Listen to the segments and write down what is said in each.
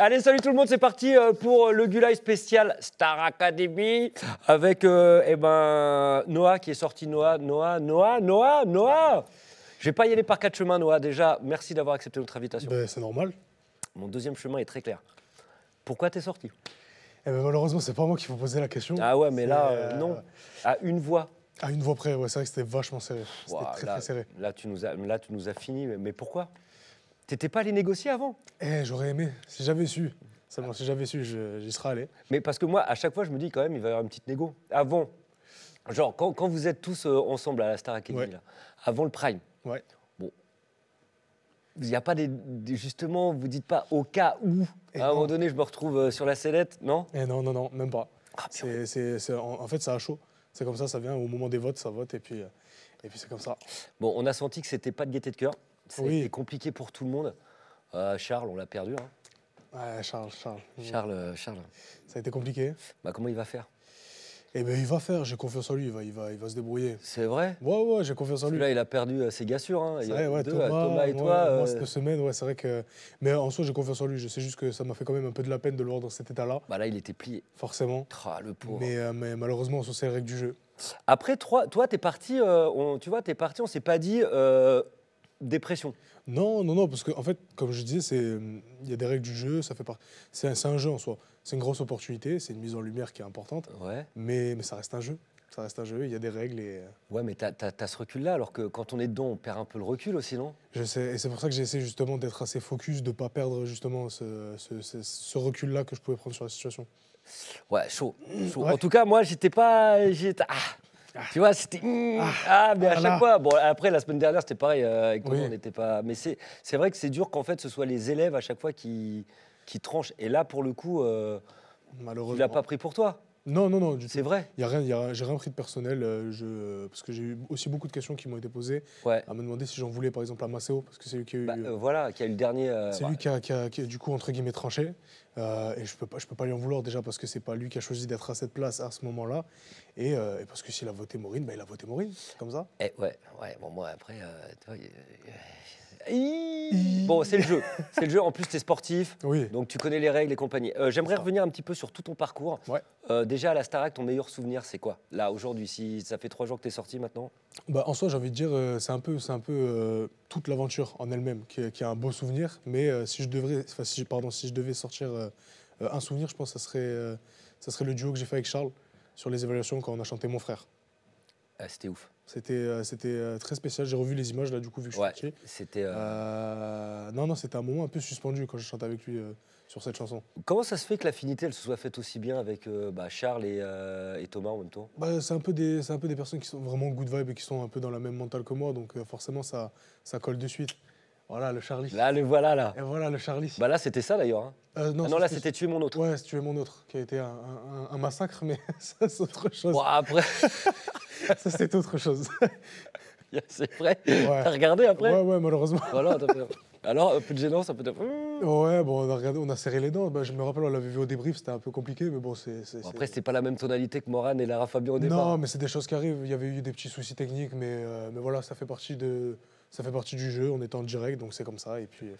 Allez, salut tout le monde, c'est parti euh, pour le Gulai spécial Star Academy avec euh, eh ben, Noah qui est sorti. Noah, Noah, Noah, Noah, Noah Je vais pas y aller par quatre chemins, Noah. Déjà, merci d'avoir accepté notre invitation. Ben, c'est normal. Mon deuxième chemin est très clair. Pourquoi t'es sorti eh ben, Malheureusement, c'est pas moi qui vous posais la question. Ah ouais, mais là, euh, non. À une voix. À une voix près, ouais, c'est vrai que c'était vachement serré. C'était très, très serré. tu, nous là, tu nous as fini, mais pourquoi T'étais pas allé négocier avant Eh, j'aurais aimé, si j'avais su. Ça, Si j'avais su, j'y serais allé. Mais parce que moi, à chaque fois, je me dis quand même, il va y avoir une petite négo. Avant, genre, quand, vous êtes tous euh, ensemble à la Star Academy, avant le Prime, ouais. bon, il n'y a pas des, Justement, vous dites pas au cas où, eh à un moment donné, je me retrouve euh, sur la sellette, non Eh non, non, non, même pas. Ah, c'est, en, fait, ça a chaud. C'est comme ça, ça vient au moment des votes, ça vote, et puis, euh, et puis c'est comme ça. Bon, on a senti que c'était pas de gaieté de cœur. Ça oui. a été compliqué pour tout le monde. Euh, Charles, on l'a perdu. Hein. Charles, Charles. Charles, euh, Charles. Ça a été compliqué. Bah, comment il va faire eh ben, il va faire, j'ai confiance en lui, il va, il va, il va se débrouiller. C'est vrai Ouais, ouais, j'ai confiance en lui. Là, il a perdu euh, ses gars sûrs. Hein. ouais, Thomas, et toi. cette semaine, ouais, c'est vrai que. Mais en soi, j'ai confiance en lui. Je sais juste que ça m'a fait quand même un peu de la peine de le voir dans cet état-là. Bah là, il était plié. Forcément. Tra, le pauvre. Mais, mais malheureusement, on c'est les règles du jeu. Après, toi, tu es parti, on, tu vois, es parti, on s'est pas dit dépression. Non, non, non, parce qu'en en fait, comme je disais, il y a des règles du jeu, ça fait part. C'est un, un, jeu en soi. C'est une grosse opportunité, c'est une mise en lumière qui est importante. Ouais. Mais, mais ça reste un jeu. Ça reste un jeu, il y a des règles et. Euh. Ouais, mais t'as as, as, ce recul-là, alors que quand on est dedans, on perd un peu le recul aussi, non Je sais, et c'est pour ça que j'essaie justement d'être assez focus, de pas perdre justement ce, ce, recul-là que je pouvais prendre sur la situation. Ouais, chaud. chaud. En tout cas, moi, j'étais pas. J'étais. Ah, tu vois, c'était. Hmm, ah, ah, mais à oh chaque fois. Bon, après, la semaine dernière, c'était pareil. Euh, avec toi, on n'était pas. Mais c'est vrai que c'est dur qu'en fait, ce soit les élèves à chaque fois qui, qui tranchent. Et là, pour le coup, euh, Malheureusement. tu l'as pas pris pour toi. Non, non, non. c'est vrai. Il Y a rien, j'ai rien pris de personnel, euh, je, parce que j'ai eu aussi beaucoup de questions qui m'ont été posées. À me demander si j'en voulais, par exemple, à Maceo, parce que c'est lui qui a eu. Bah, euh, euh, voilà, qui a le dernier. c'est lui qui a, du coup, entre guillemets, tranché. et je peux pas, je peux pas lui en vouloir déjà parce que c'est pas lui qui a choisi d'être à cette place à ce moment-là, et, parce que s'il a voté Maureen, bah, il a voté Maureen, comme ça. Et eh, ouais, ouais. Bon, moi après, toi, Bon, c'est le jeu. C'est le jeu. En plus, tu es sportif. Donc, tu connais les règles et compagnie. Euh, j'aimerais revenir un petit peu sur tout ton parcours. Euh, déjà, à la Starac, ton meilleur souvenir, c'est quoi Là, aujourd'hui, si ça fait trois jours que tu es sorti maintenant bah, En soi, j'ai envie de dire, euh, c'est un peu, un peu toute l'aventure en elle-même qui, qui, a un beau souvenir. Mais si, je devrais, si, pardon, si je devais sortir un souvenir, je pense que ça serait, ça serait le duo que j'ai fait avec Charles sur les évaluations quand on a chanté Mon frère. Ah, c'était ouf. C'était, euh, euh, très spécial. J'ai revu les images là, du coup, vu que suis C'était. Euh, non, non, c'était un moment un peu suspendu quand je chante avec lui sur cette chanson. Comment ça se fait que l'affinité, elle se soit faite aussi bien avec bah, Charles et, Thomas en même temps bah, c'est, un peu des, un peu des personnes qui sont vraiment good vibe et qui sont un peu dans la même mentale que moi, donc forcément, ça, ça colle de suite. Voilà, le Charlie. Là, le voilà, là. Et voilà, le Charlie. Bah là, c'était ça, d'ailleurs. Hein. Euh, ah non, là, c'était Tuer mon autre. Ouais, Tuer mon autre, qui a été un, un, massacre, mais ça, c'est autre chose. après... ça, c'est autre chose. c'est vrai T'as regardé, après Ouais, ouais, malheureusement. Voilà, Alors, un peu de gênance, un peu de... Ouais, bon, on a, on a serré les dents. Bah, je me rappelle, on l'avait vu au débrief, c'était un peu compliqué, mais bon, c'est... après, c'était pas la même tonalité que Morane et Lara Fabio au départ. Non, mais c'est des choses qui arrivent. Il y avait eu des petits soucis techniques, mais, euh, mais voilà, ça fait partie de ça fait partie du jeu, on est en direct, donc c'est comme ça. Et puis,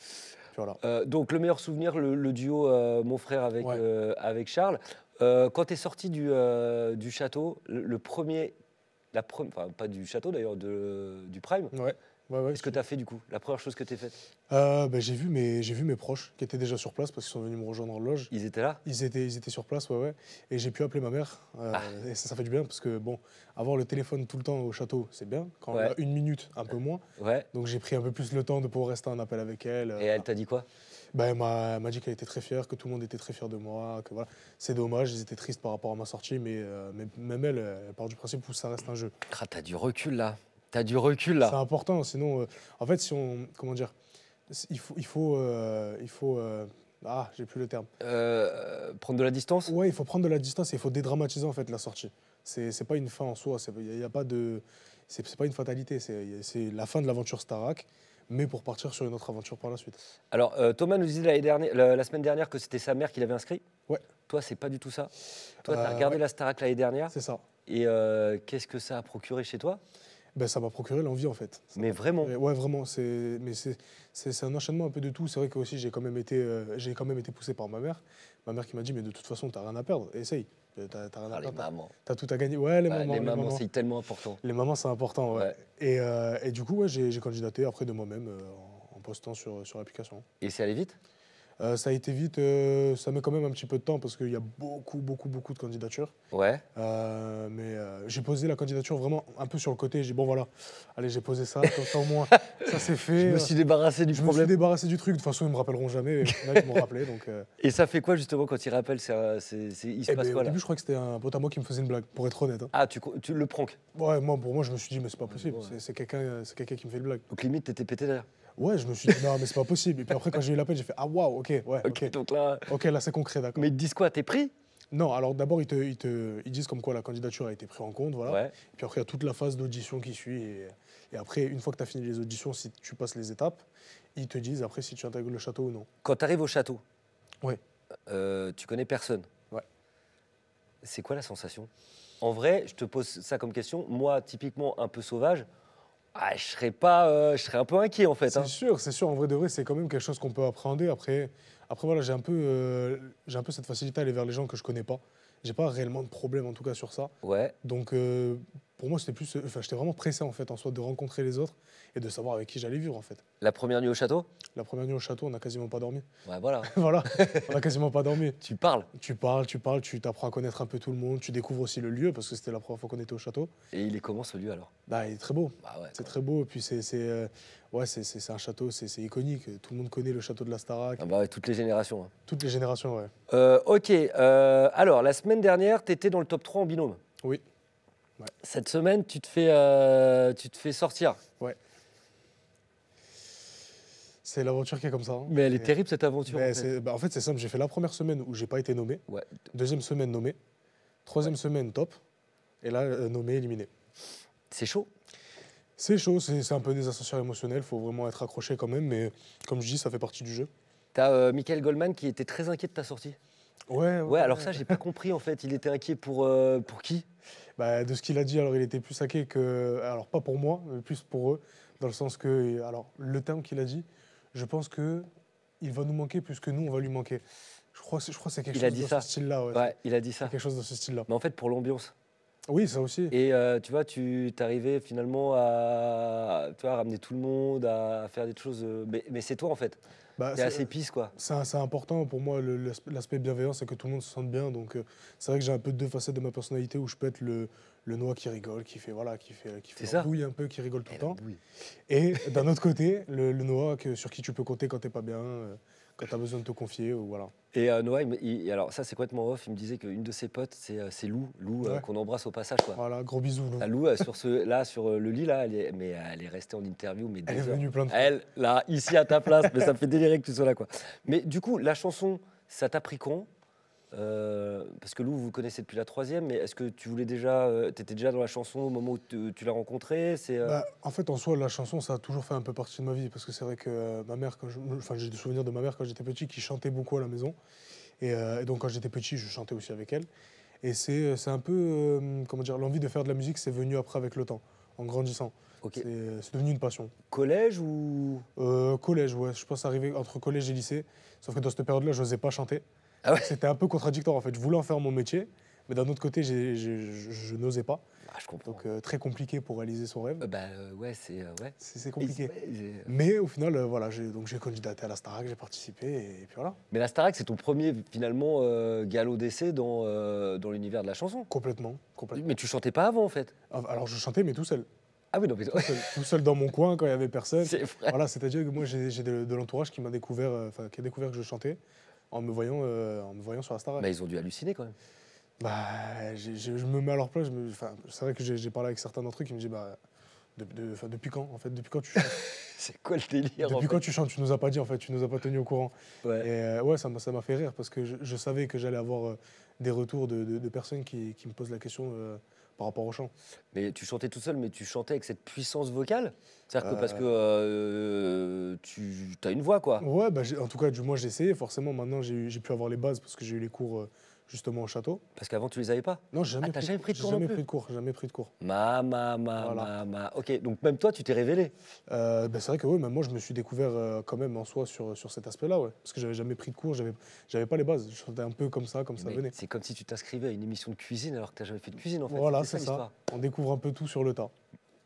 voilà. Euh, donc le meilleur souvenir, le, duo euh, mon frère avec, euh, avec Charles. quand tu es sorti du, du château, le, premier, la pre... enfin pas du château d'ailleurs, du Prime, ouais. Qu'est-ce que tu as fait du coup La première chose que tu as faite euh, ben, j'ai, vu mes, j'ai vu mes proches qui étaient déjà sur place parce qu'ils sont venus me rejoindre en loge. Ils étaient là ils étaient, ils étaient sur place, ouais, ouais. Et j'ai pu appeler ma mère. Euh, ah. Et ça, ça fait du bien parce que, bon, avoir le téléphone tout le temps au château, c'est bien. Quand on a une minute, un peu moins. Ouais. Donc j'ai pris un peu plus le temps de pouvoir rester en appel avec elle. Euh. Et elle t'a dit quoi Ben elle m'a dit qu'elle était très fière, que tout le monde était très fier de moi, que voilà. C'est dommage, ils étaient tristes par rapport à ma sortie, mais, même elle, part du principe que ça reste un jeu. Tu ah, t'as du recul là. Tu as du recul là. C'est important, sinon, euh, en fait, si on, comment dire, il faut, il faut, euh, il faut. Euh, ah, j'ai plus le terme. prendre de la distance. Ouais, il faut prendre de la distance et il faut dédramatiser en fait la sortie. C'est, c'est pas une fin en soi. Il n'y a, pas de, c'est, pas une fatalité. C'est, c'est la fin de l'aventure Starak mais pour partir sur une autre aventure par la suite. Alors, Thomas nous disait dernière, la, semaine dernière que c'était sa mère qui l'avait inscrit. Ouais. Toi, c'est pas du tout ça. Toi, tu as regardé la Starac l'année dernière. C'est ça. Et qu'est-ce que ça a procuré chez toi ben, ça m'a procuré l'envie en fait. mais vraiment Ouais, vraiment. C'est, mais c'est, c'est, un enchaînement un peu de tout. C'est vrai que aussi j'ai quand même été, euh, j'ai quand même été poussé par ma mère. Ma mère qui m'a dit mais de toute façon t'as rien à perdre, essaye. Euh, t'as, rien à ah, Les mamans. T'as tout à gagner. Ouais, les bah, mamans. Les, c'est tellement important. Les mamans, c'est important. Ouais. Et, euh, et, du coup, ouais, j'ai, candidaté après de moi-même en, postant sur, sur l'application. Et c'est allé vite euh, ça a été vite, euh, ça met quand même un petit peu de temps parce qu'il y a beaucoup, beaucoup, beaucoup de candidatures. Ouais. Euh, mais j'ai posé la candidature vraiment un peu sur le côté. J'ai dit, bon voilà, allez, j'ai posé ça, comme ça au moins, ça s'est fait. Je me suis débarrassé du problème. Je me suis débarrassé du truc. De toute façon, ils me rappelleront jamais. là, ils m'ont rappelé. Donc, Et ça fait quoi justement quand ils rappellent Il se eh passe quoi ben, quoi Au début, je crois que c'était un pote à moi qui me faisait une blague, pour être honnête. Hein. Ah, tu, le prank Ouais, moi, pour moi, je me suis dit, mais c'est pas possible. C'est, quelqu'un, quelqu'un qui me fait une blague. Donc limite, t'étais pété derrière. Ouais, je me suis dit, non, mais c'est pas possible. Et puis après, quand j'ai eu l'appel, j'ai fait, ah waouh, ok, ouais. ok, donc là. Ok, là, c'est concret, d'accord. Mais ils te disent quoi T'es pris non, alors d'abord, ils, te, ils, te, ils disent comme quoi la candidature a été prise en compte. Voilà. Et puis après, il y a toute la phase d'audition qui suit. Et, après, une fois que tu as fini les auditions, si tu passes les étapes, ils te disent après si tu intègres le château ou non. Quand tu arrives au château, Oui. Euh, tu connais personne. Ouais. C'est quoi la sensation En vrai, je te pose ça comme question. Moi, typiquement un peu sauvage, ah, je serais pas, euh, je serais un peu inquiet en fait. C'est hein. sûr, c'est sûr. En vrai de vrai, c'est quand même quelque chose qu'on peut appréhender. Après, après voilà, j'ai un peu, euh, j'ai un peu cette facilité à aller vers les gens que je connais pas. J'ai pas réellement de problème en tout cas sur ça. Ouais. Donc euh, pour moi, c'était plus, euh, enfin, j'étais vraiment pressé en fait, en soi, de rencontrer les autres et de savoir avec qui j'allais vivre en fait. La première nuit au château La première nuit au château, on n'a quasiment pas dormi. Ouais, voilà. voilà, on n'a quasiment pas dormi. tu parles Tu parles, tu parles, tu t'apprends à connaître un peu tout le monde, tu découvres aussi le lieu parce que c'était la première fois qu'on était au château. Et il est comment ce lieu alors Bah, il est très beau. Bah c'est très beau. Et puis c'est, euh, ouais, c'est, un château, c'est, iconique. Tout le monde connaît le château de la Starac. Ah bah toutes les générations. Hein. Toutes les générations, ouais. Euh, ok. alors, la semaine dernière, tu étais dans le top 3 en binôme. Oui. Cette semaine, tu te fais, euh, tu te fais sortir. Ouais. C'est l'aventure qui est comme ça. Hein. Mais elle est terrible cette aventure. Bah, en, fait. c'est simple. J'ai fait la première semaine où j'ai pas été nommé. Deuxième semaine nommé. Troisième semaine top. Et là, euh, nommé, éliminé. C'est chaud. C'est chaud, c'est un peu des ascenseurs émotionnels, faut vraiment être accroché quand même, mais comme je dis, ça fait partie du jeu. T'as as euh, Michael Goldman qui était très inquiet de ta sortie. Ouais, ouais. alors ça, j'ai pas compris en fait. Il était inquiet pour, pour qui bah, de ce qu'il a dit, alors il était plus saqué que. Alors, pas pour moi, mais plus pour eux, dans le sens que. Alors, le terme qu'il a dit, je pense que il va nous manquer plus que nous, on va lui manquer. Je crois, je crois que c'est quelque, chose dans ce style-là. il a dit ça. Quelque chose dans ce style-là. Mais en fait, pour l'ambiance. Oui, ça aussi. Et euh, tu vois, tu arrivé finalement à, tu ramener tout le monde, à faire des choses. Euh, mais c'est toi, en fait. Bah, c'est assez pisse, quoi. C'est important pour moi, l'aspect bienveillant, c'est que tout le monde se sente bien. Donc, euh, c'est vrai que j'ai un peu deux facettes de ma personnalité où je peux être le, noix qui rigole, qui fait voilà, qui fait, qui fait bouille un peu, qui rigole tout eh le ben, temps. Et d'un autre côté, le, le noix sur qui tu peux compter quand t'es pas bien. Euh, quand tu as besoin de te confier. Ou voilà. Et euh, Noah, alors ça c'est complètement off, il me disait qu'une de ses potes, c'est euh, Lou, Lou euh, qu'on embrasse au passage. Quoi. Voilà, gros bisous Lou. Ah, la euh, sur ce, là, sur le lit, là, elle est, mais, elle est restée en interview. Mais elle est venue plein de Elle, là, ici à ta place, mais ça me fait délirer que tu sois là. Quoi. Mais du coup, la chanson, ça t'a pris con euh, parce que Lou, vous connaissez depuis la troisième, mais est-ce que tu voulais déjà, euh, t'étais étais déjà dans la chanson au moment où tu, l'as rencontrée euh bah, En fait, en soi, la chanson, ça a toujours fait un peu partie de ma vie, parce que c'est vrai que ma mère, enfin, j'ai des souvenirs de ma mère quand j'étais petit, qui chantait beaucoup à la maison, et, donc quand j'étais petit, je chantais aussi avec elle. Et c'est, un peu, comment dire, l'envie de faire de la musique, c'est venu après avec le temps, en grandissant. C'est devenu une passion. Collège ou Collège, ouais. Je pense arriver entre collège et lycée. Sauf que dans cette période-là, je n'osais pas chanter. Ah C'était un peu contradictoire en fait. Je voulais en faire mon métier, mais d'un autre côté, je, n'osais pas. Ah, je comprends. Donc euh, très compliqué pour réaliser son rêve. Euh, bah euh, ouais, c'est C'est compliqué. mais au final, voilà, donc j'ai candidaté à la Starac, j'ai participé et, puis voilà. Mais la Starac, c'est ton premier finalement galop d'essai dans l'univers de la chanson. Complètement, complètement. Mais tu chantais pas avant en fait. Ah, bah, alors je chantais mais tout seul. Ah oui, non, tout, seul, dans mon coin quand il y avait personne. C'est Voilà, c'est-à-dire que moi j'ai de, l'entourage qui m'a découvert, enfin qui a découvert que je chantais en me voyant, euh, en me voyant sur la Star. Mais bah, ils ont dû halluciner quand même. Bah, je me mets à leur place. C'est vrai que j'ai parlé avec certains d'entre eux qui me disent bah, de, depuis quand en fait Depuis quand tu chantes C'est quoi le délire Depuis quand tu chantes Tu nous as pas dit en fait, tu nous as pas tenu au courant. Ouais. Et euh, ouais, ça m'a fait rire parce que je, savais que j'allais avoir euh, des retours de, de, personnes qui, qui, me posent la question par rapport au chant. Mais tu chantais tout seul, mais tu chantais avec cette puissance vocale C'est-à-dire que parce que euh, euh, tu as une voix, quoi. Ouais, bah, en tout cas, du moins, j'ai essayé. Forcément, maintenant, j'ai pu avoir les bases parce que j'ai eu les cours euh, justement au château. Parce qu'avant, tu les avais pas Non, jamais, ah, pris, jamais pris de cours. Jamais pris de cours, jamais pris de cours. Ma, ma, ma, ma, ma, Ok, donc même toi, tu t'es révélé euh, ben, C'est vrai que oui, moi, je me suis découvert euh, quand même en soi sur, sur cet aspect-là, ouais. Parce que j'avais jamais pris de cours, j'avais, j'avais pas les bases. Je sentais un peu comme ça, comme ça venait. C'est comme si tu t'inscrivais à une émission de cuisine alors que tu jamais fait de cuisine, en fait. Voilà, c'est ça. On découvre un peu tout sur le tas.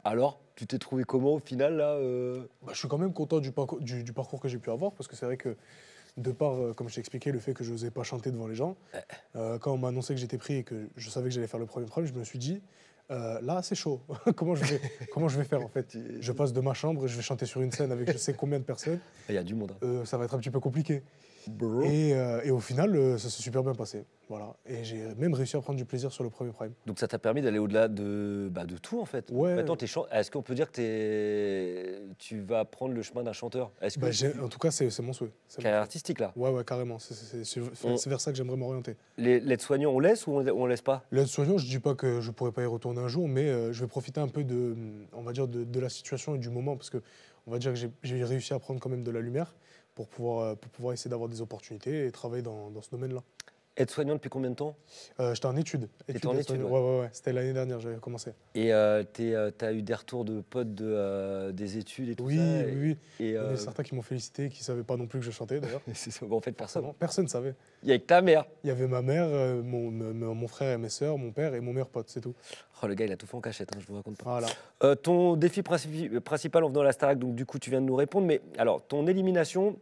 Alors, tu t'es trouvé comment au final là euh bah, Je suis quand même content du du parcours que j'ai pu avoir parce que c'est vrai que de par, euh, comme je t'ai expliqué, le fait que je n'osais pas chanter devant les gens. Eh. Euh, quand on m'a annoncé que j'étais pris et que je savais que j'allais faire le premier problème, je me suis dit, euh, là, c'est chaud. comment, je vais, faire en fait Je passe de ma chambre, et je vais chanter sur une scène avec je sais combien de personnes. Il y a du monde. Hein. ça va être un petit peu compliqué. Euh, et, au final, euh, ça s'est super bien passé. Voilà. Et j'ai même réussi à prendre du plaisir sur le premier prime. Donc ça t'a permis d'aller au-delà de, bah, de tout en fait. Ouais. Maintenant, est-ce qu'on peut dire que tu vas prendre le chemin d'un chanteur bah, En tout cas, c'est mon souhait. Carrière artistique là Ouais, ouais, carrément. C'est vers ça que j'aimerais m'orienter. L'aide-soignant, on laisse ou on, laisse pas L'aide-soignant, je dis pas que je pourrais pas y retourner un jour, mais euh, je vais profiter un peu de, on va dire, de, de la situation et du moment parce que on va dire que j'ai réussi à prendre quand même de la lumière. Euh, pour pouvoir, essayer d'avoir des opportunités et travailler dans ce domaine-là. Être soignant depuis combien de temps euh, J'étais en études. Études, en études ouais. ouais, ouais, ouais. C'était l'année dernière, j'avais commencé. Et euh, tu euh, as eu des retours de potes de, euh, des études et tout ça Oui, oui. Et, Il y a certains qui m'ont félicité, qui ne savaient pas non plus que je chantais d'ailleurs. en fait, personne. Personne ne savait. Il y avait que ta mère. Il y avait ma mère, mon, mon, frère et mes soeurs, mon père et mon meilleur pote, c'est tout. Oh, le gars, il a tout fait en cachette, hein, je vous raconte pas. Voilà. ton défi principal en venant à la Starac, donc du coup, tu viens de nous répondre, mais alors, ton élimination,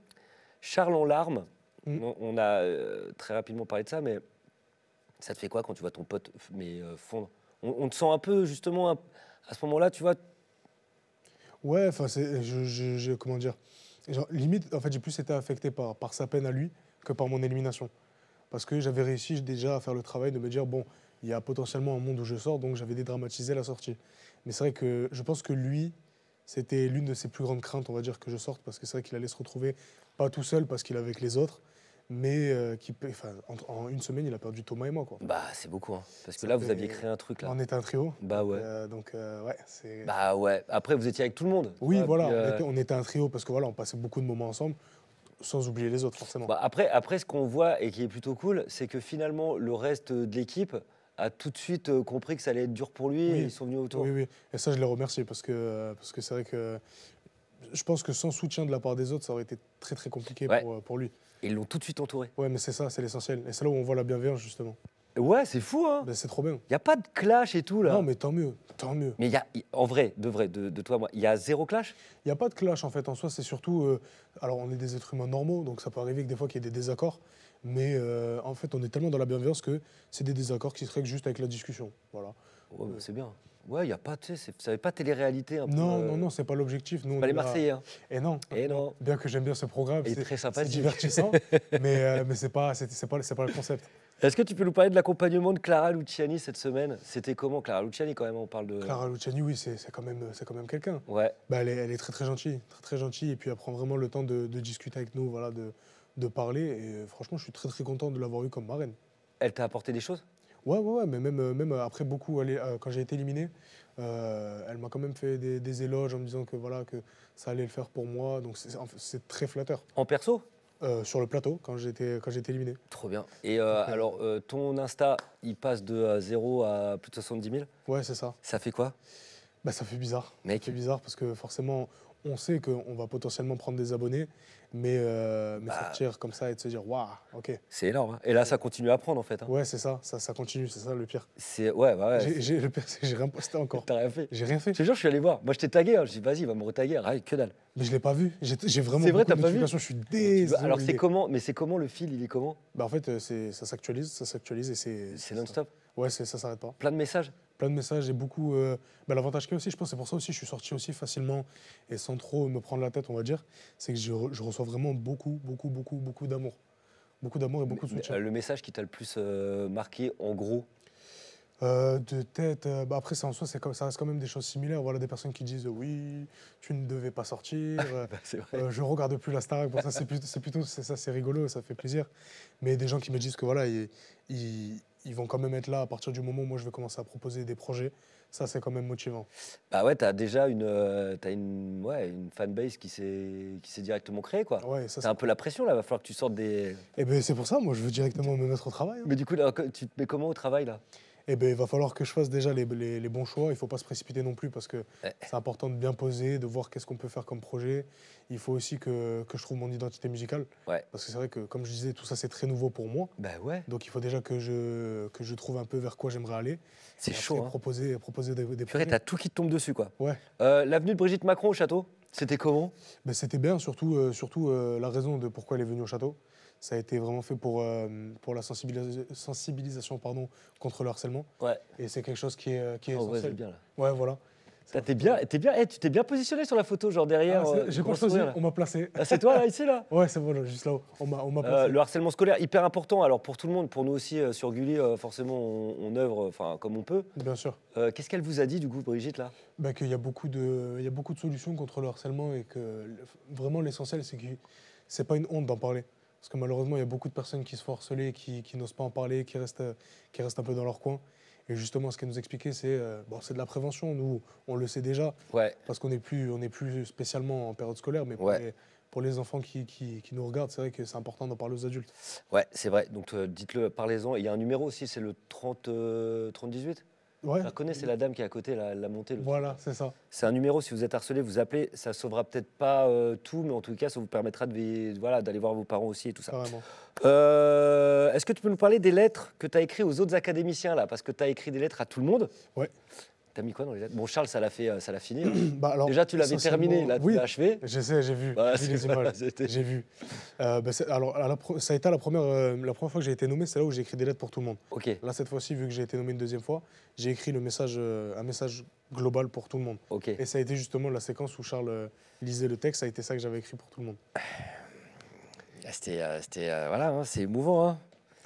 Charles en larmes. Mm. On, a euh, très rapidement parlé de ça, mais ça te fait quoi quand tu vois ton pote mais, euh, fondre on, te sent un peu, justement, à ce moment-là, tu vois Ouais, enfin, c'est. comment dire Limite, en fait, j'ai plus été affecté par, par sa peine à lui que par mon élimination. Parce que j'avais réussi déjà à faire le travail de me dire, bon, il y a potentiellement un monde où je sors, donc j'avais dédramatisé la sortie. Mais c'est vrai que je pense que lui, c'était l'une de ses plus grandes craintes, on va dire, que je sorte, parce que c'est vrai qu'il allait se retrouver pas tout seul, parce qu'il est avec les autres, mais euh, qui, en, une semaine, il a perdu Thomas et moi. Quoi. Bah, c'est beaucoup, hein, parce que là, vous aviez créé un truc. Là. On était un trio. Bah ouais. Euh, donc, euh, ouais. Bah ouais. Après, vous étiez avec tout le monde. Oui, voilà. On était, un trio parce que voilà, on passait beaucoup de moments ensemble, sans oublier les autres, forcément. Bah, après, après, ce qu'on voit et qui est plutôt cool, c'est que finalement, le reste de l'équipe, a tout de suite euh, compris que ça allait être dur pour lui et ils sont venus autour. Oui, oui, et ça je les remercie parce que euh, parce que c'est vrai que je pense que sans soutien de la part des autres, ça aurait été très très compliqué pour, euh, pour, lui. ils l'ont tout de suite entouré. Ouais, mais c'est ça, c'est l'essentiel. Et c'est là où on voit la bienveillance justement. Ouais, c'est fou, hein ben, C'est trop bien. Il n'y a pas de clash et tout, là. Non, mais tant mieux, tant mieux. Mais y a, en vrai, de vrai, de, toi moi, il y a zéro clash Il n'y a pas de clash, en fait. En soi, c'est surtout... alors, on est des êtres humains normaux, donc ça peut arriver que des fois qu'il y ait des désaccords. Mais euh, en fait, on est tellement dans la bienveillance que c'est des désaccords qui se règlent juste avec la discussion. Voilà. c'est bien. Ouais, il y a pas, tu sais, ça n'est pas télé-réalité. Un peu, non, euh, non, non, c'est pas l'objectif. Nous, on pas les Marseillais. Hein. Et non. Et non. Bien que j'aime bien ce programme, c'est très sympa, c'est divertissant, mais ce euh, mais c'est pas, c'est pas, c'est pas le concept. Est-ce que tu peux nous parler de l'accompagnement de Clara Luciani cette semaine C'était comment Clara Luciani quand même On parle de. Clara Luciani, oui, c'est quand même, c'est quand même quelqu'un. Ouais. Bah, elle, est, elle, est, très très gentille, très très gentille, et puis elle prend vraiment le temps de, de discuter avec nous, voilà, de de parler. Et euh, franchement, je suis très très content de l'avoir eu comme marraine. Elle t'a apporté des choses Ouais, ouais, mais même, euh, même euh, après beaucoup, aller quand j'ai été éliminé, elle m'a quand même fait des, éloges en me disant que voilà que ça allait le faire pour moi. Donc c'est très flatteur. En perso Sur le plateau, quand j'étais quand j'étais éliminé. Trop bien. Et alors, ton Insta, il passe de 0 à plus de 70 000 Ouais, c'est ça. Ça fait quoi bah, ça fait bizarre. Mec. Ça bizarre parce que forcément, on sait qu'on va potentiellement prendre des abonnés, mais, euh, bah. sortir comme ça et de se dire waouh, ok. C'est énorme. Hein. Et là, ça continue à prendre en fait. Hein. Ouais, c'est ça, ça, continue, c'est ça le pire. C'est ouais, bah, ouais. J'ai, le pire, j'ai rien posté encore. T'as rien fait. J'ai rien fait. Je te jure, je suis allé voir. Moi, je t'ai tagué. Hein. Je dis vas-y, va me retaguer. Ah, que dalle. Mais je l'ai pas vu. J'ai, vraiment. C'est vrai, t'as pas vu. Je suis désolé. Alors c'est comment Mais c'est comment le fil Il est comment Bah en fait, euh, ça s'actualise, ça s'actualise et c'est. C'est non-stop. Ouais, ça s'arrête pas. Plein de messages plein de messages et beaucoup. Euh, bah, l'avantage qu'il y a aussi, je pense, c'est pour ça aussi, je suis sorti aussi facilement et sans trop me prendre la tête, on va dire, c'est que je, reçois vraiment beaucoup, beaucoup, beaucoup, beaucoup d'amour. Beaucoup d'amour et beaucoup de soutien. Euh, le message qui t'a le plus euh, marqué, en gros de tête. Bah, après après, en soi, comme, ça reste quand même des choses similaires. Voilà, des personnes qui disent oui, tu ne devais pas sortir. Bah, je regarde plus la star Pour ça, c'est plutôt, ça, c'est rigolo, ça fait plaisir. Mais des gens qui me disent que voilà, ils, ils vont quand même être là à partir du moment où moi je vais commencer à proposer des projets. Ça, c'est quand même motivant. Bah ouais, t'as déjà une, euh, une, ouais, une fanbase qui s'est directement créée, quoi. Ouais, t'as un peu la pression, là. Va falloir que tu sortes des. Eh ben, c'est pour ça, moi, je veux directement me mettre au travail. Hein. Mais du coup, là, tu te mets comment au travail, là eh ben, il va falloir que je fasse déjà les, les, bons choix. Il ne faut pas se précipiter non plus parce que eh. c'est important de bien poser, de voir qu'est-ce qu'on peut faire comme projet. Il faut aussi que, que je trouve mon identité musicale. Parce que c'est vrai que, comme je disais, tout ça, c'est très nouveau pour moi. Bah ouais. Donc il faut déjà que je, que je trouve un peu vers quoi j'aimerais aller. C'est chaud. Je hein. Proposer, proposer des, des tout qui te tombe dessus, quoi. Ouais. Euh, l'avenue de Brigitte Macron au château, c'était comment ben, C'était bien, surtout, euh, surtout euh, la raison de pourquoi elle est venue au château ça a été vraiment fait pour, euh, pour la sensibilisation pardon, contre le harcèlement. Ouais. Et c'est quelque chose qui est, euh, qui est oh, essentiel. Ouais, bien, là. ouais, voilà. T'es bien, bien, eh, tu t'es bien positionné sur la photo, genre derrière. Ah, euh, J'ai pas choisi, on m'a placé. Ah, c'est toi, là, ici, là Ouais, c'est bon, juste là-haut. On m'a placé. le harcèlement scolaire, hyper important. Alors, pour tout le monde, pour nous aussi, sur Gulli, forcément, on, on œuvre comme on peut. Bien sûr. Qu'est-ce qu'elle vous a dit, du coup, Brigitte, là bah, Qu'il y, y, a beaucoup de solutions contre le harcèlement et que vraiment, l'essentiel, c'est que c'est pas une honte d'en parler. Parce que malheureusement, il y a beaucoup de personnes qui se font harceler, qui, n'osent pas en parler, qui restent, qui restent un peu dans leur coin. Et justement, ce qu'elle nous expliquait, c'est euh, bon, c'est de la prévention. Nous, on le sait déjà, parce qu'on n'est plus, on plus spécialement en période scolaire, mais pour, les, enfants qui, nous regardent, c'est vrai que c'est important d'en parler aux adultes. Ouais, c'est vrai. Donc euh, dites-le, parlez-en. Il y a un numéro aussi, c'est le 30, euh, Ouais. La connais, c'est la dame qui est à côté, la, la montée. voilà, c'est ça. C'est un numéro, si vous êtes harcelé, vous appelez. Ça sauvera peut-être pas euh, tout, mais en tout cas, ça vous permettra d'aller voilà, voir vos parents aussi et tout ça. Euh, Est-ce que tu peux nous parler des lettres que tu as écrites aux autres académiciens, là Parce que tu as écrit des lettres à tout le monde. Ouais mis quoi dans les lettres Bon, Charles, ça l'a fait, euh, ça l'a fini. Hein. Bah, Déjà, tu l'avais terminé, là, tu l'as achevé. Je sais, j'ai vu. Bah, j'ai vu. Euh, bah, alors, ça a été la première, euh, la première fois que j'ai été nommé, c'est là où j'ai écrit des lettres pour tout le monde. Là, cette fois-ci, vu que j'ai été nommé une deuxième fois, j'ai écrit le message, un message global pour tout le monde. Et ça a été justement la séquence où Charles lisait le texte, ça a été ça que j'avais écrit pour tout le monde. Ah, c'était, voilà, hein, c'est émouvant. Hein.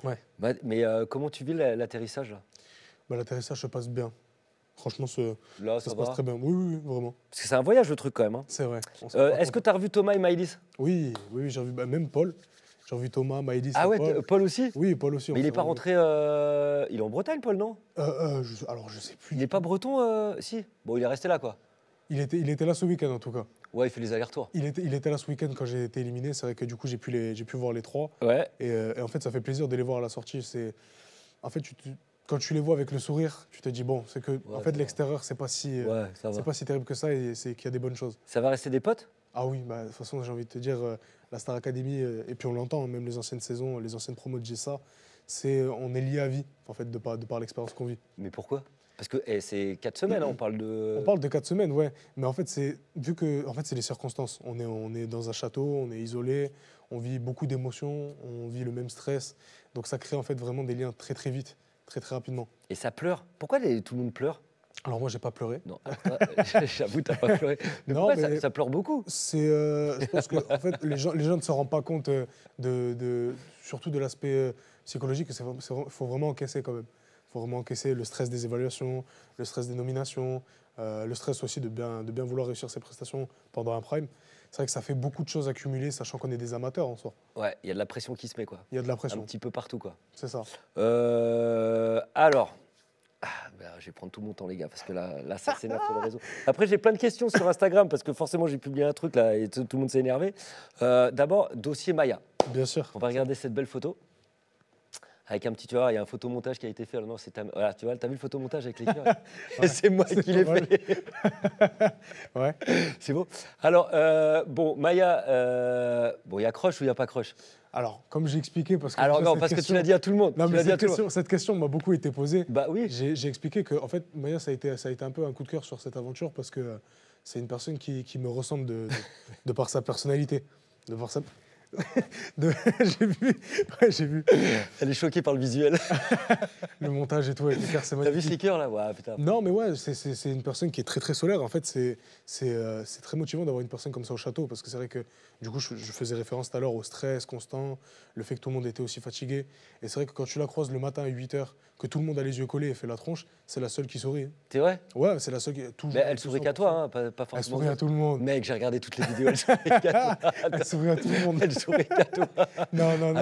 Ouais. mais comment tu vis l'atterrissage L'atterrissage se passe bien. Franchement, ce, ça, se passe très bien. Oui, oui, vraiment. Parce que c'est un voyage le truc quand même. Hein. C'est vrai. Euh, est-ce que tu as revu Thomas et Maïlis Oui, oui, j'ai revu bah, même Paul. J'ai revu Thomas, Paul. Ah ouais, Paul, aussi Oui, Paul aussi. Mais il n'est pas rentré. Euh, il est en Bretagne, Paul, non euh, euh, je- Alors, je sais plus. Il n'est pas breton Si. Bon, il est resté là, quoi. Il était, il était là ce week-end en tout cas. Ouais, il fait les allers-retours. Il était, il était là ce week-end quand j'ai été éliminé. C'est vrai que du coup, j'ai pu, j'ai pu voir les trois. Ouais. Et, en fait, ça fait plaisir de les voir à la sortie. C'est, en fait, tu- quand tu les vois avec le sourire, tu te dis bon, c'est que en fait l'extérieur c'est pas si euh, c'est pas si terrible que ça et c'est qu'il y a des bonnes choses. Ça va rester des potes Ah oui, bah, de toute façon j'ai envie de te dire euh, la Star Academy euh, et puis on l'entend hein, même les anciennes saisons, les anciennes promos de GSA, c'est on est lié à vie en fait de par, de par l'expérience qu'on vit. Mais pourquoi parce que eh, c'est quatre semaines, hein, on parle de. On parle de quatre semaines, ouais. Mais en fait, c'est vu que en fait, c'est les circonstances. On est, on est dans un château, on est isolé, on vit beaucoup d'émotions, on vit le même stress. Donc ça crée en fait vraiment des liens très très vite très très rapidement. Et ça pleure. Pourquoi tout le monde pleure alors moi j'ai pas pleuré. Non, j'avoue t'as pas pleuré. Mais non, ça, pleure beaucoup. C'est, euh, je pense que en fait les gens, les gens ne se rendent pas compte euh, de, de surtout de l'aspect euh, psychologique. Il faut vraiment encaisser quand même. Il faut vraiment encaisser le stress des évaluations, le stress des nominations, euh, le stress aussi de bien, de bien vouloir réussir ses prestations pendant un prime. C'est vrai que ça fait beaucoup de choses accumulées, sachant qu'on est des amateurs en soi. Ouais, il y a de la pression qui se met, quoi. Il y a de la pression. Un petit peu partout, quoi. C'est ça. Euh, alors, ah, bah, je vais prendre tout mon temps, les gars, parce que là, ça s'énerve sur le réseau. Après, j'ai plein de questions sur Instagram, parce que forcément, j'ai publié un truc là et tout, le monde s'est énervé. Euh, d'abord, dossier Maya. Bien sûr. On va regarder cette belle photo avec un petit, tu vois, il y a un photomontage qui a été fait. Non, c'est voilà, tu vois, t'as vu le photomontage avec les cœurs C'est moi qui l'ai fait. ouais. C'est beau. Alors, euh, bon, Maya, euh, bon, il y a croche ou il n'y a pas croche alors, comme j'ai expliqué, parce que alors non, parce que tu l'as dit à tout le monde. Non, mais cette, question, cette, question, m'a beaucoup été posée. Bah oui. J'ai expliqué que, en fait, Maya, ça a été, ça a été un peu un coup de cœur sur cette aventure parce que c'est une personne qui, qui me ressemble de, de, de par sa personnalité. De par sa... j'ai vu, Elle est choquée par le visuel. le montage et tout, T'as vu ses là putain. Non, mais ouais, c'est, une personne qui est très très solaire. En fait, c'est, euh, c'est, très motivant d'avoir une personne comme ça au château parce que c'est vrai que du coup, je, faisais référence tout à l'heure au stress constant, le fait que tout le monde était aussi fatigué. Et c'est vrai que quand tu la croises le matin à 8 h, que tout le monde a les yeux collés et fait la tronche, c'est la seule qui sourit. Hein. T'es vrai Ouais, c'est la seule qui. elle sourit qu'à toi, hein, pas, forcément. Elle sourit à tout le monde. Mec, j'ai regardé toutes les vidéos, elle elle sourit à tout le monde. À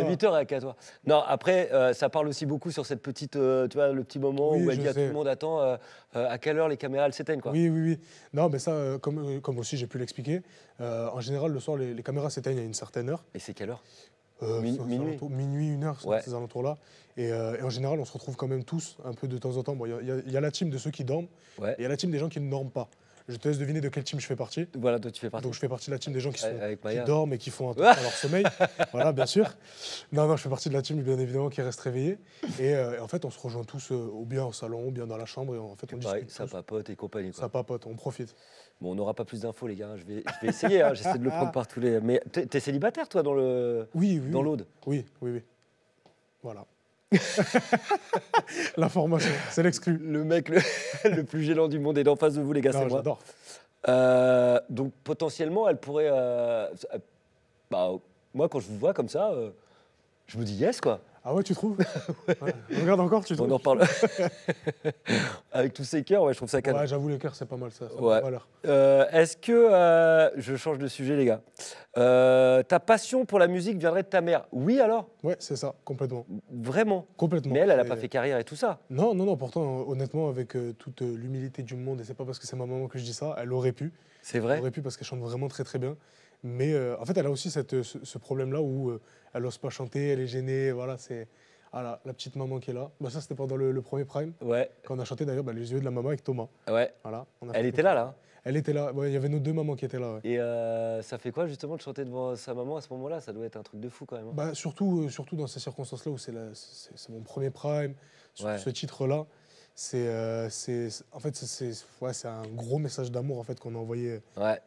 8h à Non, après, euh, ça parle aussi beaucoup sur cette petite, euh, tu vois, le petit moment où elle tout le monde attend euh, à quelle heure les caméras s'éteignent, Oui, oui, oui. Non, mais ça, comme, aussi j'ai pu l'expliquer, en général, le soir, les, caméras s'éteignent à une certaine heure. Et c'est quelle heure minuit. minuit. une heure, ces alentours-là. Et, en général, on se retrouve quand même tous un peu de temps en temps. Il y, a la team de ceux qui dorment, il y a la team des gens qui ne dorment pas. Je te laisse deviner de quel team je fais partie. Voilà, toi tu fais partie. Donc je fais partie de la team des gens qui, dorment et qui font un leur sommeil. Voilà, bien sûr. Non, non, je fais partie de la team, bien évidemment, qui reste réveillée. Et, euh, en fait, on se rejoint tous au euh, ou bien au salon, ou bien dans la chambre. Et en fait, on Ça papote et compagnie. Quoi. Ça papote, on profite. Bon, on n'aura pas plus d'infos, les gars. Hein. Je vais, essayer. Hein. J'essaie de le prendre par tous les. Mais t'es célibataire, toi, dans le. oui. Dans l'Aude. Oui, oui, oui. Voilà. L'information, c'est l'exclu. Le mec le, plus gênant du monde est en face de vous, les gars, c'est moi. Euh, donc potentiellement, elle pourrait. Euh, euh, bah, moi, quand je vous vois comme ça, je me dis yes, quoi. Ah ouais, tu trouves On Regarde encore, tu trouves On en parle. Avec tous ces cœurs, ouais, je trouve ça canon. Ouais, j'avoue, les cœurs, c'est pas mal ça. ça ouais. euh, Est-ce que. Euh, je change de sujet, les gars. Euh, ta passion pour la musique viendrait de ta mère Oui, alors Ouais, c'est ça, complètement. Vraiment Complètement. Mais elle, elle n'a pas fait carrière et tout ça. Non, non, non. Pourtant, honnêtement, avec euh, toute l'humilité du monde, et c'est pas parce que c'est ma maman que je dis ça, elle aurait pu. C'est vrai. Elle aurait pu parce qu'elle chante vraiment très, très bien. Mais euh, en fait, elle a aussi cette, ce, problème-là où euh, elle n'ose pas chanter, elle est gênée. Voilà, c'est ah la petite maman qui est là. Bah, ça, c'était pendant le, le, premier Prime. Ouais. Quand on a chanté d'ailleurs bah, Les yeux de la maman avec Thomas. Ouais. Voilà, elle était là, là Elle était là. Il y avait nos deux mamans qui étaient là. Et euh, ça fait quoi, justement, de chanter devant sa maman à ce moment-là Ça doit être un truc de fou quand même. Hein. Bah, surtout, surtout dans ces circonstances-là où c'est mon premier Prime, sur ce titre-là. Euh, c'est en fait c'est ouais, un gros message d'amour en fait qu'on a envoyé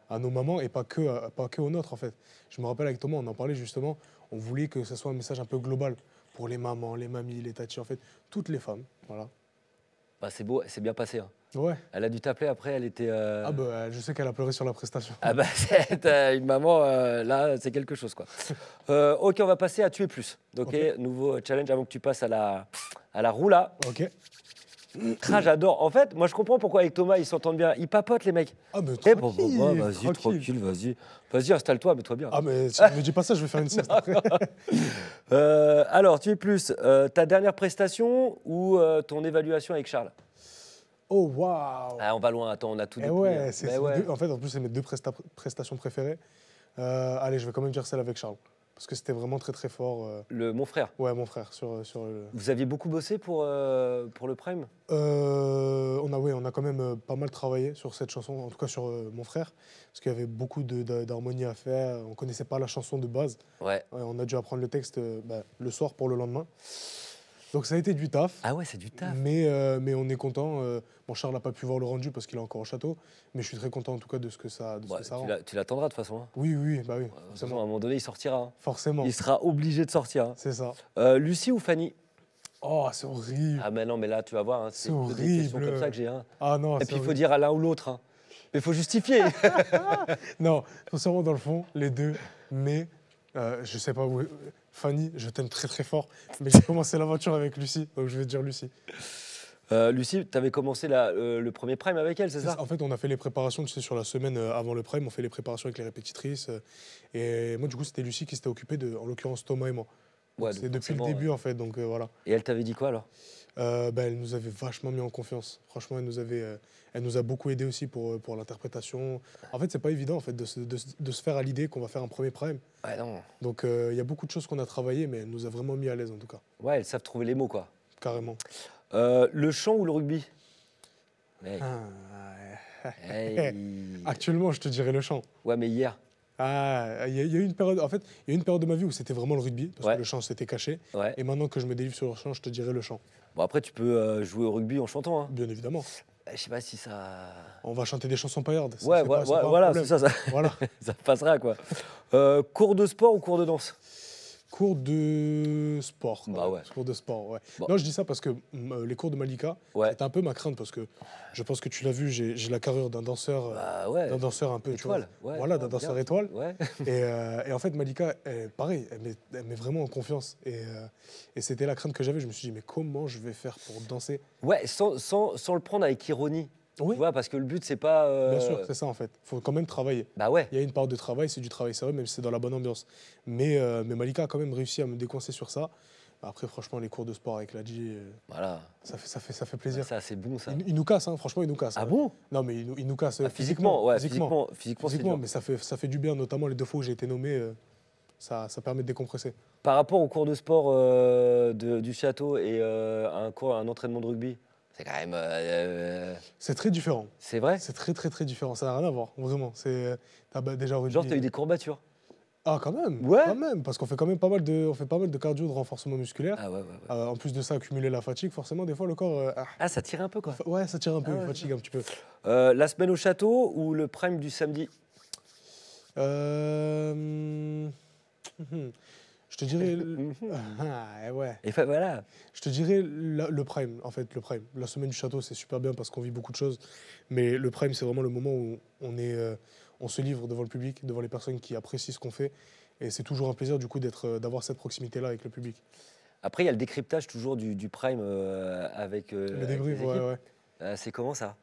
à nos mamans et pas que euh, pas que aux nôtres en fait. Je me rappelle avec Thomas, on en parlait justement, on voulait que ce soit un message un peu global pour les mamans, les mamies, les tatis, en fait toutes les femmes, voilà. Bah, c'est beau, c'est bien passé. Hein. Ouais. Elle a dû t'appeler après, elle était. Euh, ah bah, je sais qu'elle a pleuré sur la prestation. Ah bah, une maman, là, c'est quelque chose quoi. ok, on va passer à tuer plus. ok, nouveau challenge avant que tu passes à la, à la roula. Ok. Mm. Tra, j'adore. En fait, moi, je comprends pourquoi avec Thomas, ils s'entendent bien. Ils papotent, les mecs. Ah, mais eh, tranquille. vas-y, tranquille, vas-y. Vas-y, installe-toi, mets-toi bien. Ah, mais ne dis pas ça, je vais faire une sieste après. Euh, alors, tu es plus euh, ta dernière prestation ou euh, ton évaluation avec Charles Oh, waouh ah, On va loin, attends, on a tout eh dit. ouais, En fait, en plus, c'est mes deux presta prestations préférées. allez, je vais quand même dire celle avec Charles parce que c'était vraiment très très fort. Euh. Le mon frère. Ouais, mon frère sur euh, sur Vous aviez beaucoup bossé pour euh, pour le Prime. Euh, on a oui on a quand même pas mal travaillé sur cette chanson, en tout cas sur mon frère, parce qu'il y avait beaucoup d'harmonie à faire. On connaissait pas la chanson de base. Ouais. on a dû apprendre le texte bah, le soir pour le lendemain. Donc ça a été du taf. Ah ouais, c'est du taf. Mais, euh, mais on est content. Mon euh. bon, Charles n'a pas pu voir le rendu parce qu'il est encore au château, mais je suis très content en tout cas de ce que ça, de bah, Tu l'attendras de toute façon. Hein. Oui, oui, bah oui. à un moment donné, il sortira. Hein. Forcément. Il sera obligé de sortir. Hein. C'est ça. Euh, Lucie ou Fanny Oh, c'est horrible. Ah mais non, mais là, tu vas voir. c'est horrible. C'est comme ça que j'ai. Ah non. Et puis il faut dire à l'un ou l'autre. Mais il faut justifier. non, forcément, dans le fond, les deux. Mais je sais pas où. Fanny, je t'aime très très fort, mais j'ai commencé l'aventure avec Lucie, donc je vais te dire Lucie. Euh, Lucie, tu avais commencé euh, le premier prime avec elle, c'est ça En fait, on a fait les préparations, tu sais, sur la semaine euh, avant le prime, on fait les préparations avec les répétitrices. et moi, du coup, c'était Lucie qui s'était occupée de, en l'occurrence, Thomas et moi. depuis le début, en fait, donc voilà. Et elle t'avait dit quoi alors euh, bah, elle nous avait vachement mis en confiance. Franchement, elle nous, avait, euh, elle nous a beaucoup aidé aussi pour, euh, pour l'interprétation. En fait, c'est pas évident en fait, de, se, de, se faire à l'idée qu'on va faire un premier prime. non. Donc, il y a beaucoup de choses qu'on a travaillées, mais elle nous a vraiment mis à l'aise en tout cas. Ouais, elles savent trouver les mots, quoi. Carrément. le chant ou le rugby ah, Actuellement, je te dirais le chant. Ouais, mais hier. Ah, il y, a eu une période. En fait, il y a une période de ma vie où c'était vraiment le rugby parce que le chant c'était caché. Et maintenant que je me délivre sur le chant, je te dirais le chant. Bon, après, tu peux euh, jouer au rugby en chantant. Hein. Bien évidemment. Bah, je sais pas si ça. On va chanter des chansons paillardes. Ouais, voilà, c'est ça. Ça, passera, quoi. Euh, cours de sport ou cours de danse cours de sport. Bah cours de sport, Non, je dis ça parce que mm, euh, les cours de Malika, ouais. un peu ma crainte parce que je pense que tu l'as vu, j'ai la carrure d'un danseur, euh, bah d'un danseur un peu, étoile. tu voilà, d'un danseur étoile. Euh, et, en fait, Malika, pareil, elle met, vraiment en confiance. Et, c'était la crainte que j'avais. Je me suis dit, mais comment je vais faire pour danser Ouais, sans le prendre avec ironie. Oui. parce que le but, c'est pas. Euh, bien sûr, c'est ça en fait. Il faut quand même travailler. Bah ouais. Il y a une part de travail, c'est du travail sérieux, même si c'est dans la bonne ambiance. Mais, euh, mais Malika a quand même réussi à me déconcer sur ça. Bah, après, franchement, les cours de sport avec la G, euh, voilà. ça, fait, ça, fait, ça fait plaisir. Ça, c'est bon, ça. Il, nous casse, hein, franchement, il nous casse. Ah bon Non, mais il, nous casse. Ah, physiquement, physiquement, ouais, physiquement, physiquement, mais ça fait, ça fait du bien, notamment les deux fois où j'ai été nommé, ça, ça permet de décompresser. Par rapport aux cours de sport du château et euh, un, cours, un entraînement de rugby, c'est quand même. Euh, euh, C'est très différent. C'est vrai C'est très, très, très différent. Ça n'a rien à voir, vraiment. C'est euh, as déjà eu des courbatures ah quand même, ouais. quand même, parce qu'on fait quand même pas mal de, on fait pas mal de cardio, de renforcement musculaire. Ah ouais, ouais, en plus de ça, accumuler la fatigue, forcément, des fois le corps. Ah. ah. ça tire un peu quoi. Ouais, ça tire un peu, ah, une fatigue un petit peu. la semaine au château ou le prime du samedi. Euh... Hmm, hmm. Je te dirais. Ah, eh ouais. Et voilà. Je te dirais le prime, en fait, le prime. La semaine du château, c'est super bien parce qu'on vit beaucoup de choses. Mais le prime, c'est vraiment le moment où on, est, euh, on se livre devant le public, devant les personnes qui apprécient ce qu'on fait. Et c'est toujours un plaisir, du coup, d'être, euh, d'avoir cette proximité-là avec le public. Après, il y a le décryptage toujours du, prime euh, avec. Euh, le débrief, ouais, c'est comment ça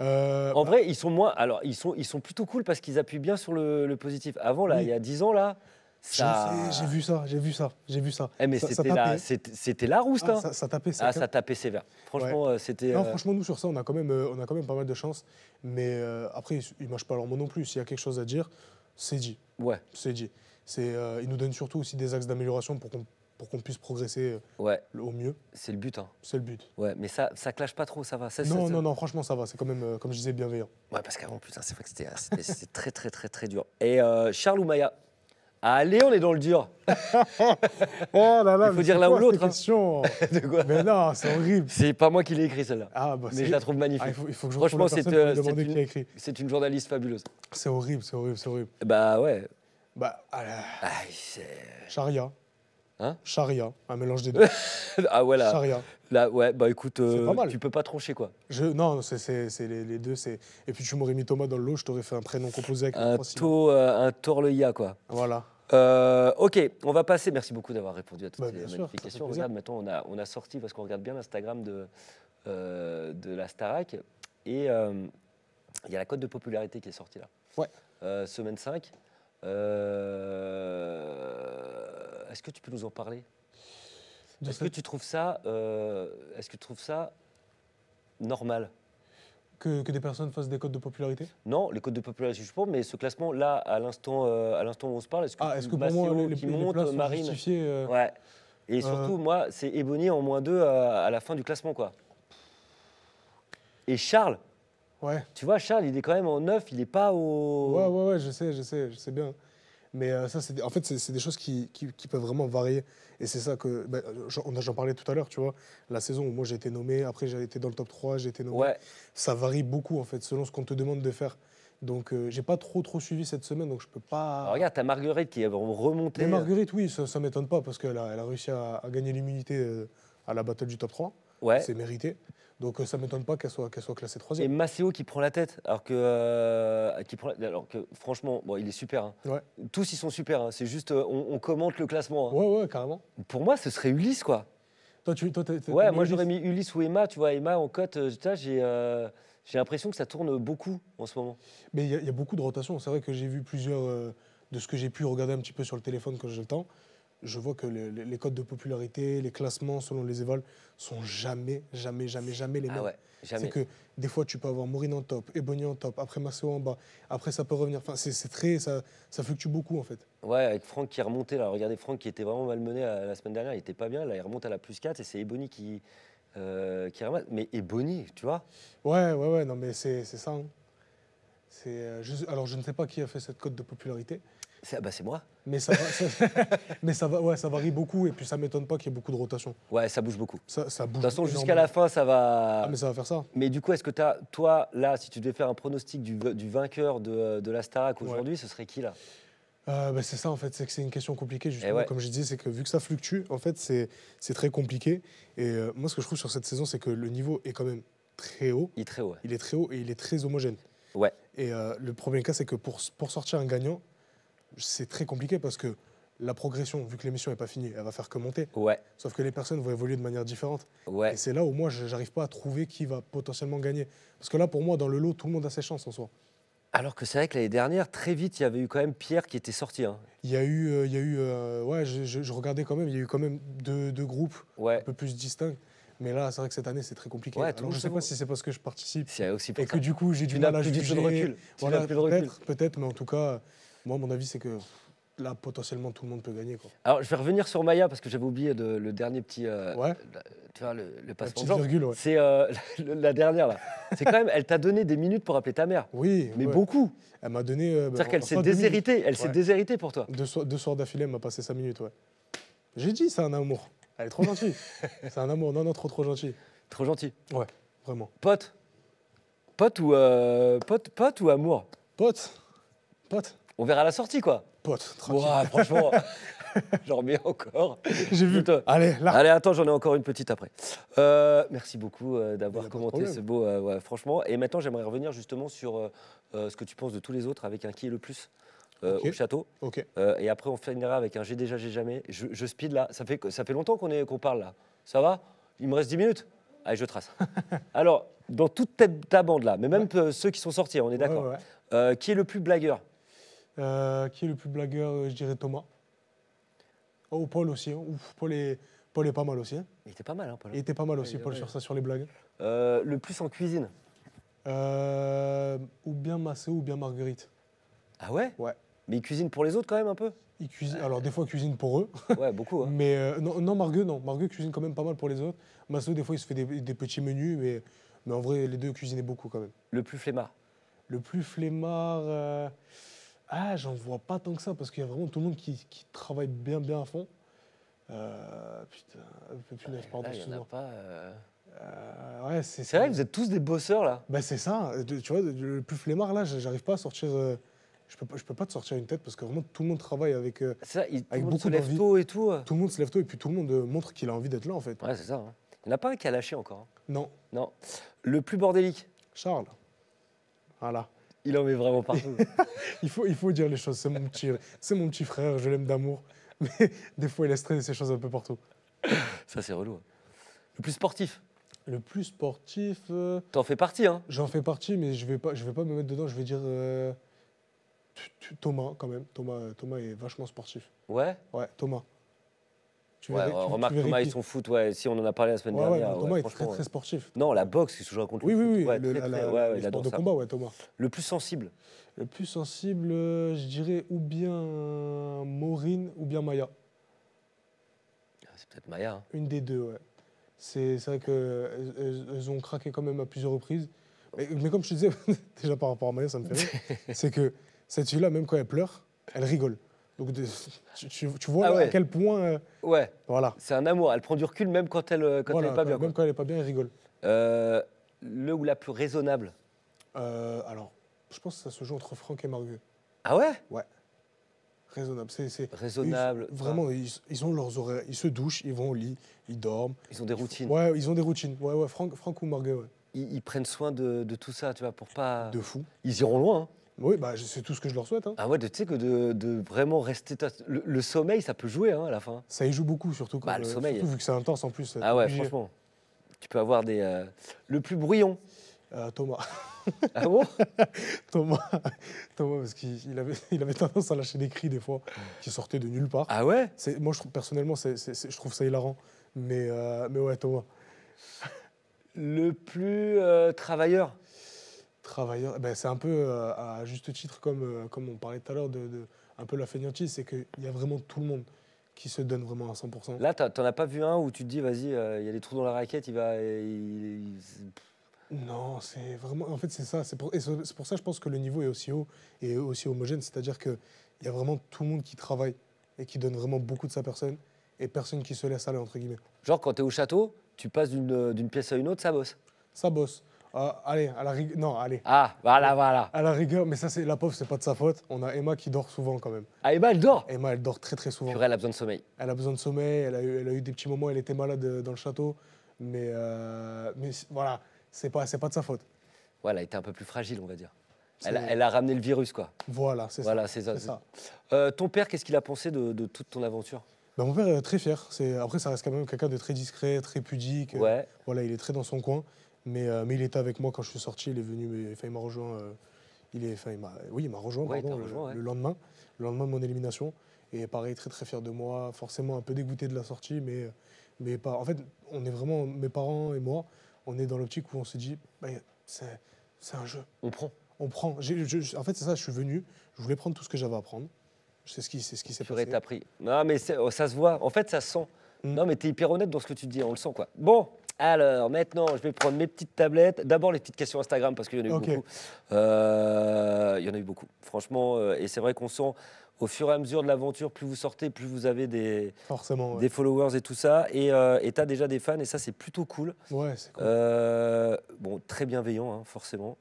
en bah vrai, ils sont moins. Alors, ils sont, ils sont plutôt cool parce qu'ils appuient bien sur le, positif. Avant, là, il y a 10 ans, là, j'ai vu ça, j'ai vu ça, j'ai vu ça. Eh, mais c'était la, c'était ah, hein. ça, ça, tapait, ah, hein. ça, tapait sévère. Franchement, euh, c'était. Non, euh, franchement, nous sur ça, on a quand même, euh, on a quand même pas mal de chance. Mais après, ils mâchent pas leur mot non plus. S'il y a quelque chose à dire, c'est dit. Ouais. C'est dit. C'est, euh, ils nous donnent surtout aussi des axes d'amélioration pour qu'on pour qu'on puisse progresser ouais. au mieux. C'est le but. Hein. C'est le but. Ouais, mais ça, ça clash pas trop, ça va. non, non, non, franchement, ça va. C'est quand même, comme je disais, bienveillant. Ouais, parce qu'avant, putain, c'est vrai que c'était très, très, très, très dur. Et euh, Charles Maya. Allez, on est dans le dur. oh là là, il faut dire l'un ou l'autre. Hein. mais non, c'est horrible. C'est pas moi qui l'ai écrit celle-là. Ah, bah, mais je la trouve magnifique. Ah, il faut, que je Franchement, euh, c'est une, journaliste fabuleuse. C'est horrible, c'est horrible, c'est horrible. Bah ouais. Bah, ah, Charia. Hein Charia, un mélange des deux. ah voilà. Charia. Là, ouais, bah écoute, euh, tu peux pas troncher, quoi. Je, non, c'est les, deux. c'est Et puis tu m'aurais mis Thomas dans le lot, je t'aurais fait un prénom composé avec un to, euh, Un Torleia quoi. Voilà. Euh, ok, on va passer. Merci beaucoup d'avoir répondu à toutes bah, ces modifications Regarde, maintenant on a, on a sorti parce qu'on regarde bien l'Instagram de, euh, de la Starac et il y a la cote de popularité qui est sortie là. Ouais. semaine 5. Est-ce que tu peux nous en parler euh, est-ce que tu trouves ça, que tu trouves ça normal que, des personnes fassent des codes de popularité Non, les codes de popularité, je pense, mais ce classement-là, à l'instant euh, l'instant où on se parle, est-ce que, ah, est-ce que pour moi, les, qui monte, Marine, euh, ouais. Et surtout, moi, c'est Ebony en moins 2 à, la fin du classement, quoi. Et Charles, Ouais. Tu vois, Charles, il est quand même en 9, il n'est pas au. Ouais, ouais, ouais, je sais, je sais, je sais bien. Mais euh, ça, c'est en fait, c'est des choses qui, qui, peuvent vraiment varier. Et c'est ça que. Bah, j'en parlais tout à l'heure, tu vois. La saison où moi j'ai été nommé, après j'ai été dans le top 3, j'ai été nommé. Ça varie beaucoup, en fait, selon ce qu'on te demande de faire. Donc, je euh, j'ai pas trop, trop suivi cette semaine, donc je peux pas. regarde, ta Marguerite qui est remontée. Mais euh. Marguerite, oui, ça, ne m'étonne pas, parce qu'elle a, elle a réussi à, gagner l'immunité à la battle du top 3. Ouais. C'est mérité. Donc euh, ça ne m'étonne pas qu'elle soit, soit classée troisième. Et Maceo qui prend la tête, alors que, euh, qui prend, alors que franchement, bon, il est super. Hein. Ouais. Tous ils sont super, hein. c'est juste euh, on, commente le classement. Hein. Ouais, ouais, carrément. Pour moi, ce serait Ulysse, quoi. Toi, toi, ouais, moi j'aurais mis Ulysse ou Emma, tu vois, Emma en cote, j'ai... j'ai l'impression que ça tourne beaucoup en ce moment. Mais il y, a beaucoup de rotations. C'est vrai que j'ai vu plusieurs, de ce que j'ai pu regarder un petit peu sur le téléphone quand j'ai le temps, je vois que les codes de popularité, les classements selon les ne sont jamais, jamais, jamais, jamais les ah mêmes. c'est que des fois, tu peux avoir Maureen en top, Ebony en top, après Marceau en bas, après ça peut revenir. Enfin, c'est très, ça, fluctue beaucoup en fait. Ouais, avec Franck qui est remonté là. Regardez Franck qui était vraiment malmené la, la semaine dernière, il était pas bien. Là, il remonte à la plus 4 et c'est Ebony qui, euh, qui remonte. Mais Ebony, tu vois Ouais, ouais, ouais, non, mais c'est ça. Hein. C'est euh, alors, je ne sais pas qui a fait cette cote de popularité. Ah bah, c'est moi. Mais ça, mais ça, va, ouais, ça varie beaucoup et puis ça m'étonne pas qu'il y ait beaucoup de rotation. Ouais, ça bouge beaucoup. Ça, ça bouge. De toute façon, jusqu'à la fin, ça va. Ah, mais ça va faire ça. Mais du coup, est-ce que as, toi, là, si tu devais faire un pronostic du, vainqueur de, de la Starac aujourd'hui, ce serait qui là euh, bah, c'est ça en fait, c'est que c'est une question compliquée justement. Eh Comme je disais c'est que vu que ça fluctue, en fait, c'est très compliqué. Et euh, moi, ce que je trouve sur cette saison, c'est que le niveau est quand même très haut. Il est très haut. Il est très haut et il est très homogène. Ouais. Et euh, le premier cas, c'est que pour, pour sortir un gagnant, c'est très compliqué parce que la progression, vu que l'émission n'est pas finie, elle va faire que monter. Ouais. Sauf que les personnes vont évoluer de manière différente. Ouais. Et c'est là où moi, je j'arrive pas à trouver qui va potentiellement gagner. Parce que là, pour moi, dans le lot, tout le monde a ses chances en soi. Alors que c'est vrai que l'année dernière, très vite, il y avait eu quand même Pierre qui était sorti. Hein. Il y a eu, euh, il y a eu euh, ouais, je, regardais quand même, il y a eu quand même deux, groupes un peu plus distincts. Mais là, c'est vrai que cette année, c'est très compliqué. Ouais, je ne sais pas si c'est parce que je participe aussi et que du coup, j'ai du mal à juger. Plus de recul. peut-être, mais en tout cas, moi, mon avis, c'est que là, potentiellement, tout le monde peut gagner. Quoi. Alors, je vais revenir sur Maya parce que j'avais oublié le dernier petit. Euh, ouais. tu vois, le, le C'est euh, la dernière, là. C'est quand même, elle t'a donné des minutes pour appeler ta mère. Oui. Mais beaucoup. Elle m'a donné. Euh, bah, C'est-à-dire qu'elle s'est déshéritée. Elle s'est déshéritée pour toi. Deux, soirs d'affilée, elle m'a passé cinq minutes, ouais. J'ai dit, c'est un amour. Elle est trop gentille. c'est un amour. Non, non, trop, trop gentil. Trop gentil. Ouais, vraiment. Pote Pote ou, pote, pote ou amour Pote. Pote on verra la sortie, quoi. Pote, tranquille. franchement, j'en remets encore. J'ai vu. Allez, là. Allez, attends, j'en ai encore une petite après. Euh, merci beaucoup euh, d'avoir commenté ce beau, euh, franchement. Et maintenant, j'aimerais revenir justement sur ce que tu penses de tous les autres avec un qui est le plus. au château. Okay. et après, on finira avec un j'ai déjà, j'ai jamais. Je, speed là. Ça fait, ça fait longtemps qu'on qu'on parle là. Ça va Il me reste 10 minutes Allez, je trace. Alors, dans toute ta bande là, mais même ceux qui sont sortis, on est d'accord. qui est le plus blagueur euh, qui est le plus blagueur euh, Je dirais Thomas. Oh, Paul aussi. Hein. Paul est, Paul est pas mal aussi. Hein. Il était pas mal, hein, Paul. Il était pas mal aussi, Paul, sur ça, sur les blagues. Euh, le plus en cuisine. ou bien Massé ou bien Marguerite. Ah ouais Ouais. Mais il cuisine pour les autres quand même un peu Il cuisine. alors, des fois, ils cuisinent pour eux. Ouais, beaucoup. Hein. Mais non, non, Margueux, non. Margueux cuisine quand même pas mal pour les autres. Massé, des fois, il se fait des, petits menus, mais, mais en vrai, les deux cuisinaient beaucoup quand même. Le plus flemmard. Le plus flemmard. Ah, j'en vois pas tant que ça, parce qu'il y a vraiment tout le monde qui, travaille bien, bien à fond. Euh, putain, tu plus neuf, pardon, Il en a pas. Euh, c'est, vrai, vous êtes tous des bosseurs là. Bah, c'est ça, tu vois, le plus flemmard là, j'arrive pas à sortir. Euh, je peux, je peux pas te sortir une tête parce que vraiment tout le monde travaille avec, euh, ça, il, avec beaucoup Tout le monde se lève tôt et tout. Tout le monde se lève tôt et puis tout le monde montre qu'il a envie d'être là en fait. Ouais, c'est ça. Hein. Il n'y en a pas un qui a lâché encore. Hein. Non. Non. Le plus bordélique. Charles. Voilà. Il en met vraiment partout. il, faut, il faut dire les choses. C'est mon petit, mon petit frère, je l'aime d'amour. Mais des fois, il laisse traîner ces choses un peu partout. Ça, c'est relou. Hein. Le plus sportif Le plus sportif. Euh, T'en fais partie, hein J'en fais partie, mais je vais pas, je vais pas me mettre dedans. Je vais dire. Euh, Thomas, quand même. Thomas, euh, Thomas est vachement sportif. Ouais Ouais, Thomas. Tu ouais, remarque tu Thomas, ils sont foot, ouais. Si on en a parlé la semaine dernière. Bah, Thomas est très très sportif. Non, la boxe, c'est toujours joue contre. Oui, oui, oui. le, de combat, ouais, Thomas. Le plus sensible. Le plus sensible, euh, je dirais ou bien Maureen ou bien Maya. Ah, c'est peut-être Maya. Hein. Une des deux, ouais. C'est vrai qu'elles euh, ont craqué quand même à plusieurs reprises. Mais, oh. mais comme je te disais, déjà par rapport à Maya, ça me fait rire. C'est que cette fille-là, même quand elle pleure, elle rigole. Donc tu, vois ah à quel point. Euh, ouais. Voilà. C'est un amour. Elle prend du recul même quand elle euh, quand pas bien. Même quand elle est pas bien, elle rigole. Euh, le ou la plus raisonnable. alors, je pense que ça se joue entre Franck et Margueux. Ah ouais. Ouais. Raisonnable. C'est raisonnable. vraiment, ils, ils, ont leurs horaires. Ils se douchent, ils vont au lit, ils dorment. Ils ont des routines. ouais, ils ont des routines. Ouais, ouais. Franck, ou Margueux. Ouais. Ils, prennent soin de, de, tout ça, tu vois, pour pas. De fou. Ils iront loin. Hein. Oui, bah, c'est tout ce que je leur souhaite. Hein. Ah ouais, tu sais que de, vraiment rester. Le, sommeil, ça peut jouer hein, à la fin. Ça y joue beaucoup, surtout, quand, bah, le euh, sommeil. Surtout vu que c'est intense en plus. Ah ouais, franchement. Tu peux avoir des. Euh, le plus brouillon euh, Thomas. Ah bon Thomas, Thomas, parce qu'il avait, tendance à lâcher des cris des fois qui sortaient de nulle part. Ah ouais Moi, je, personnellement, je trouve ça hilarant. mais ouais, Thomas. Le plus travailleur eh ben c'est un peu euh, à juste titre comme, euh, comme on parlait tout à l'heure de, un peu la fainéantise, c'est qu'il y a vraiment tout le monde qui se donne vraiment à 100%. Là, t'en as pas vu un où tu te dis, vas-y, euh, il y a des trous dans la raquette, il va. Non, c'est vraiment. En fait, c'est ça. C'est pour... c'est pour ça, je pense que le niveau est aussi haut et aussi homogène. C'est-à-dire qu'il y a vraiment tout le monde qui travaille et qui donne vraiment beaucoup de sa personne et personne qui se laisse aller, entre guillemets. Genre, quand tu es au château, tu passes d'une pièce à une autre, ça bosse. Ça bosse. Ah, allez, à la rigueur. Non, allez. Ah, voilà, voilà. À la rigueur, mais ça, c'est la pauvre, c'est pas de sa faute. On a Emma qui dort souvent quand même. Ah, Emma, elle dort Emma, elle dort très très souvent. Purée, elle a besoin de sommeil. Elle a besoin de sommeil, elle a eu, des petits moments, elle était malade euh, dans le château. Mais, euh, mais voilà, c'est pas, c'est pas de sa faute. Voilà, elle était un peu plus fragile, on va dire. Elle a, ramené le virus, quoi. Voilà, c'est ça. Voilà, c'est ça. Euh, ton père, qu'est-ce qu'il a pensé de, toute ton aventure ben, Mon père est très fier. C'est... Après, ça reste quand même quelqu'un de très discret, très pudique. voilà, il est très dans son coin. Euh, mais, il était avec moi quand je suis sorti, il est venu, il m'a rejoint. Euh, il est, oui, il m'a rejoint, le, lendemain, le lendemain de mon élimination. Et pareil, très très fier de moi, forcément un peu dégoûté de la sortie, mais, mais pas. En fait, on est vraiment, mes parents et moi, on est dans l'optique où on se dit, bah, c'est, un jeu. On prend. On prend. en fait, c'est ça, je suis venu, je voulais prendre tout ce que j'avais à prendre. C'est ce qui, c'est qui s'est passé. Tu appris. Non, mais oh, ça se voit. En fait, ça sent. Mm. Non, mais tu hyper honnête dans ce que tu dis, on le sent quoi. Bon, alors, maintenant, je vais prendre mes petites tablettes. D'abord, les petites questions Instagram, parce qu'il y en a eu beaucoup. Euh, il y en a eu beaucoup, franchement. Euh, et c'est vrai qu'on sent, au fur et à mesure de l'aventure, plus vous sortez, plus vous avez des, des followers et tout ça. Et euh, tu as déjà des fans, et ça, c'est plutôt cool. Ouais, c'est cool. bon, très bienveillant, hein, forcément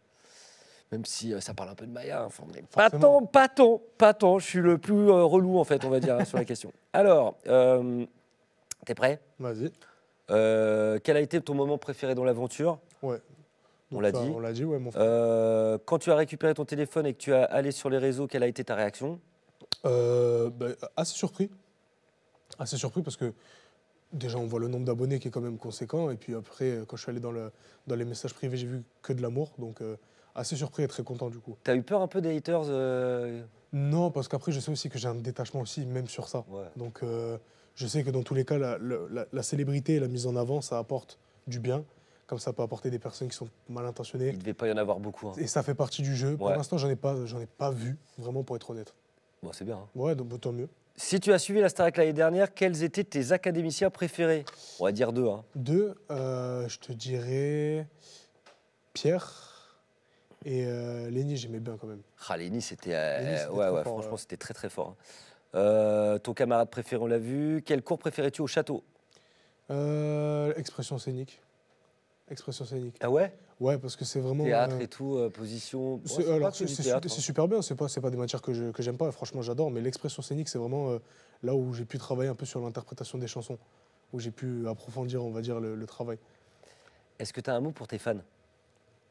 même si ça parle un peu de Maya. Hein, pas tant, pas tant, pas tant. Je suis le plus relou, en fait, on va dire, sur la question. Alors, t'es prêt Vas-y. Euh, quel a été ton moment préféré dans l'aventure Ouais. on l'a dit. On l'a dit, ouais, mon frère. Euh, quand tu as récupéré ton téléphone et que tu as allé sur les réseaux, quelle a été ta réaction euh, bah, Assez surpris. Assez surpris parce que déjà, on voit le nombre d'abonnés qui est quand même conséquent. Et puis après, quand je suis allé dans, le, dans les messages privés, j'ai vu que de l'amour. Donc, assez surpris et très content du coup. T'as eu peur un peu des haters Non, parce qu'après, je sais aussi que j'ai un détachement aussi, même sur ça. Ouais. Donc. Je sais que dans tous les cas, la, célébrité et la mise en avant, ça apporte du bien comme ça peut apporter des personnes qui sont mal intentionnées. Il devait pas y en avoir beaucoup. Hein. Et ça fait partie du jeu. Pour l'instant, j'en ai pas, j'en ai pas vu, vraiment pour être honnête. Bon, c'est bien. Hein. Ouais, donc tant mieux. Si tu as suivi la Trek l'année dernière, quels étaient tes académiciens préférés On va dire deux. Hein. Deux, euh, je te dirais Pierre et euh, Léni, j'aimais bien quand même. Ah, euh, c'était, ouais, ouais, franchement, c'était très très fort. Euh, ton camarade préféré, on l'a vu. Quel cours préférais-tu au château euh, Expression scénique. Expression scénique. Ah ouais Ouais, parce que c'est vraiment. Théâtre euh, et tout, position. position. Hein. C'est super bien, c'est pas, pas des matières que j'aime pas, franchement j'adore, mais l'expression scénique, c'est vraiment là où j'ai pu travailler un peu sur l'interprétation des chansons, où j'ai pu approfondir, on va dire, le, le travail. Est-ce que tu as un mot pour tes fans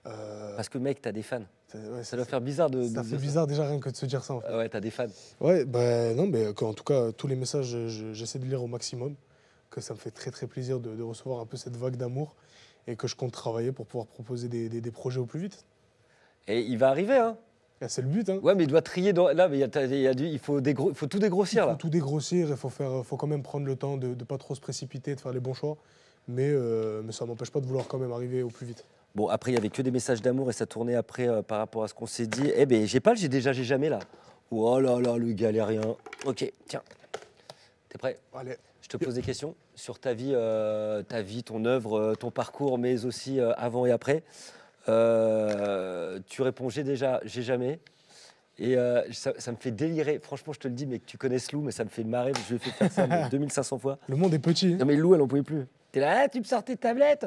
euh, Parce que mec, t'as des fans. ça doit faire bizarre de. Ça fait bizarre déjà rien que de se dire ça. En fait. Ouais, t'as des fans. Ouais, bah, non, mais en tout cas, tous les messages, j'essaie de lire au maximum. Que ça me fait très très plaisir de, recevoir un peu cette vague d'amour et que je compte travailler pour pouvoir proposer des, projets au plus vite. Et il va arriver, hein ah, c'est le but. Hein. Ouais, mais il doit trier. Là, mais il faut, tout dégrossir. Il faut tout dégrossir. Il faut, quand même prendre le temps de ne pas trop se précipiter, de faire les bons choix. Mais, euh, mais ça ne m'empêche pas de vouloir quand même arriver au plus vite. Bon, après, il y avait que des messages d'amour et ça tournait après euh, par rapport à ce qu'on s'est dit. Eh ben, j'ai pas, le « j'ai déjà, j'ai jamais là. Oh là là, le galérien. Ok, tiens. T'es prêt Allez. Je te pose des questions sur ta vie, euh, ta vie, ton œuvre, euh, ton parcours, mais aussi avant et après. tu réponds j'ai déjà, j'ai jamais. Et ça, me fait délirer. Franchement, je te le dis, mais que tu connaisses Lou, mais ça me fait marrer. Je lui fait faire ça 2500 fois. Le monde est petit. Non, mais Lou, elle n'en pouvait plus. T'es là, ah, tu me sors tes tablettes.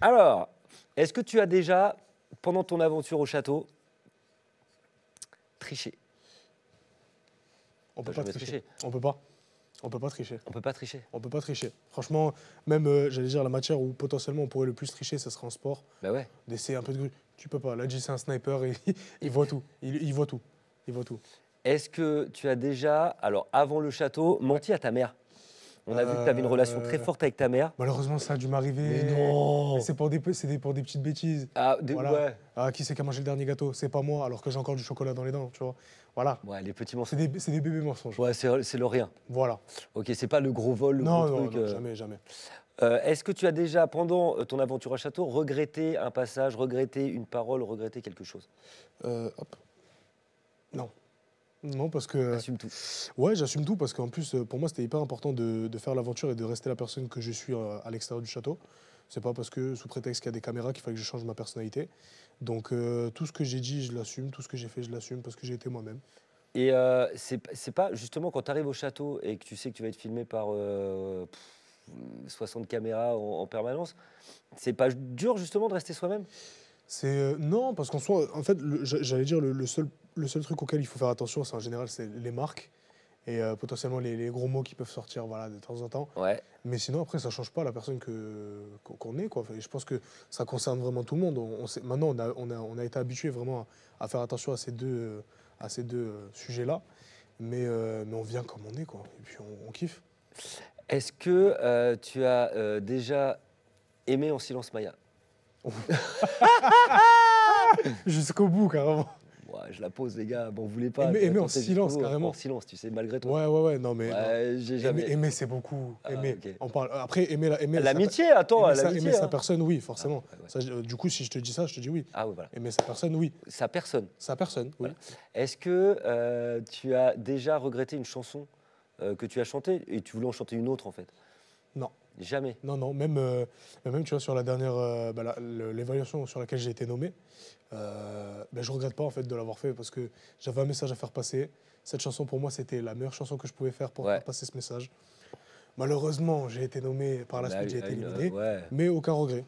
Alors, est-ce que tu as déjà, pendant ton aventure au château, triché On peut pas tricher. On peut pas. On peut pas tricher. On peut pas tricher. On peut pas tricher. Franchement, même euh, j'allais dire la matière où potentiellement on pourrait le plus tricher, ce serait en sport. Bah ouais. D'essayer un peu de tu peux pas. Là, c'est un sniper et il voit tout. Il, voit tout. Il voit tout. Est-ce que tu as déjà, alors avant le château, menti à ta mère on a vu que tu avais une relation très forte avec ta mère. Malheureusement, ça a dû m'arriver. Mais non C'est pour, des, pour des petites bêtises. Ah, ouais. ah qui c'est qui a mangé le dernier gâteau C'est pas moi, alors que j'ai encore du chocolat dans les dents, tu vois. Voilà. Ouais, les petits mensonges. C'est des, des, bébés mensonges. Ouais, c'est le rien. Voilà. Ok, c'est pas le gros vol, le gros truc. Non, euh. jamais, jamais. Euh, est-ce que tu as déjà, pendant euh, ton aventure à Château, regretté un passage, regretté une parole, regretté quelque chose euh, hop. Non. Non, parce que. J'assume tout. Ouais, j'assume tout parce qu'en plus, euh, pour moi, c'était hyper important de, de faire l'aventure et de rester la personne que je suis euh, à l'extérieur du château. C'est pas parce que, sous prétexte qu'il y a des caméras, qu'il fallait que je change ma personnalité. Donc, euh, tout ce que j'ai dit, je l'assume. Tout ce que j'ai fait, je l'assume parce que j'ai été moi-même. Et euh, c'est pas justement quand tu arrives au château et que tu sais que tu vas être filmé par 60 caméras en, permanence, c'est pas dur justement de rester soi-même c'est non parce qu'en soi, en fait, j'allais dire le, seul le seul truc auquel il faut faire attention, c'est en général, c'est les marques et euh, potentiellement les, gros mots qui peuvent sortir voilà, de temps en temps. Mais sinon, après, ça ne change pas la personne qu'on est. Quoi. je pense que ça concerne vraiment tout le monde. On, sait, maintenant, on a, on a, été habitué vraiment à, faire attention à ces deux, deux euh, sujets-là. Euh, mais, on vient comme on est, quoi. et puis on, kiffe. Est-ce que tu as déjà aimé En silence Maya Jusqu'au bout, carrément. Ah, je la pose, les gars, bon, vous voulez pas. Mais, en silence, carrément. En silence, tu sais, malgré toi. Ouais, ouais, ouais, non, mais. j'ai jamais... aimer, c'est beaucoup. Ah, aimer, on parle. Après, aimer la. Aimer l'amitié, attends, aimer, sa... Hein. personne, oui, forcément. Ah, du coup, si je te dis ça, je te dis oui. Ah, voilà. Aimer sa personne, oui. Sa personne. Sa personne, oui. Est-ce que euh, tu as déjà regretté une chanson euh, que tu as chantée et tu voulais en chanter une autre, en fait Non. Jamais. Non, non, même, euh, même tu vois, sur la dernière, bah, l'évaluation sur laquelle j'ai été nommé, euh, ben, je ne regrette pas en fait de l'avoir fait parce que j'avais un message à faire passer. Cette chanson pour moi c'était la meilleure chanson que je pouvais faire pour faire passer ce message. Malheureusement, j'ai été nommé par la bah suite, j'ai été bah éliminé, mais aucun regret.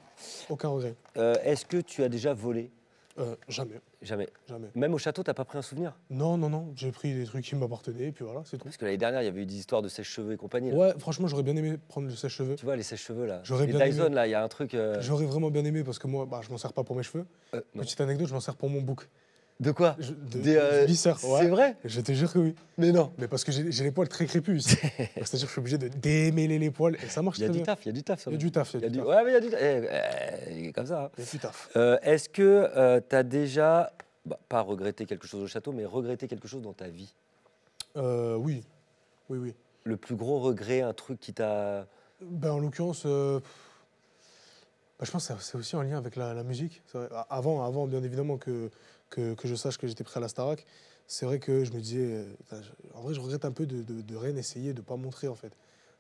Aucun regret. Euh, est-ce que tu as déjà volé euh, jamais. Jamais. Jamais. Même au château, t'as pas pris un souvenir Non, non, non. J'ai pris des trucs qui m'appartenaient, et puis voilà, c'est tout. Parce que l'année dernière, il y avait eu des histoires de sèche-cheveux et compagnie. Ouais, franchement, j'aurais bien aimé prendre le sèche-cheveux. Tu vois, les sèche-cheveux, là. J'aurais Dyson, là, il y a un truc. Euh, j'aurais vraiment bien aimé parce que moi, bah, je m'en sers pas pour mes cheveux. Euh, Petite anecdote, je m'en sers pour mon bouc. De quoi Des euh, C'est vrai Je te jure que oui. Mais non. Mais parce que j'ai les poils très crépus C'est-à-dire que je suis obligé de démêler les poils et ça marche bien. Il y a du taf, il y a du taf. Il y a du taf. Il y a du taf. Ouais, mais il y a du taf. Eh, eh, il comme ça. Hein. Il du taf. Euh, est-ce que euh, tu as déjà, bah, pas regretté quelque chose au château, mais regretté quelque chose dans ta vie euh, Oui. Oui, oui. Le plus gros regret, un truc qui t'a. Ben, en l'occurrence. Bah, je pense que c'est aussi en lien avec la, musique. Avant, bien évidemment, que, que, je sache que j'étais prêt à la Starac, c'est vrai que je me disais. Euh, en vrai, je regrette un peu de, rien essayer, de ne pas montrer, en fait.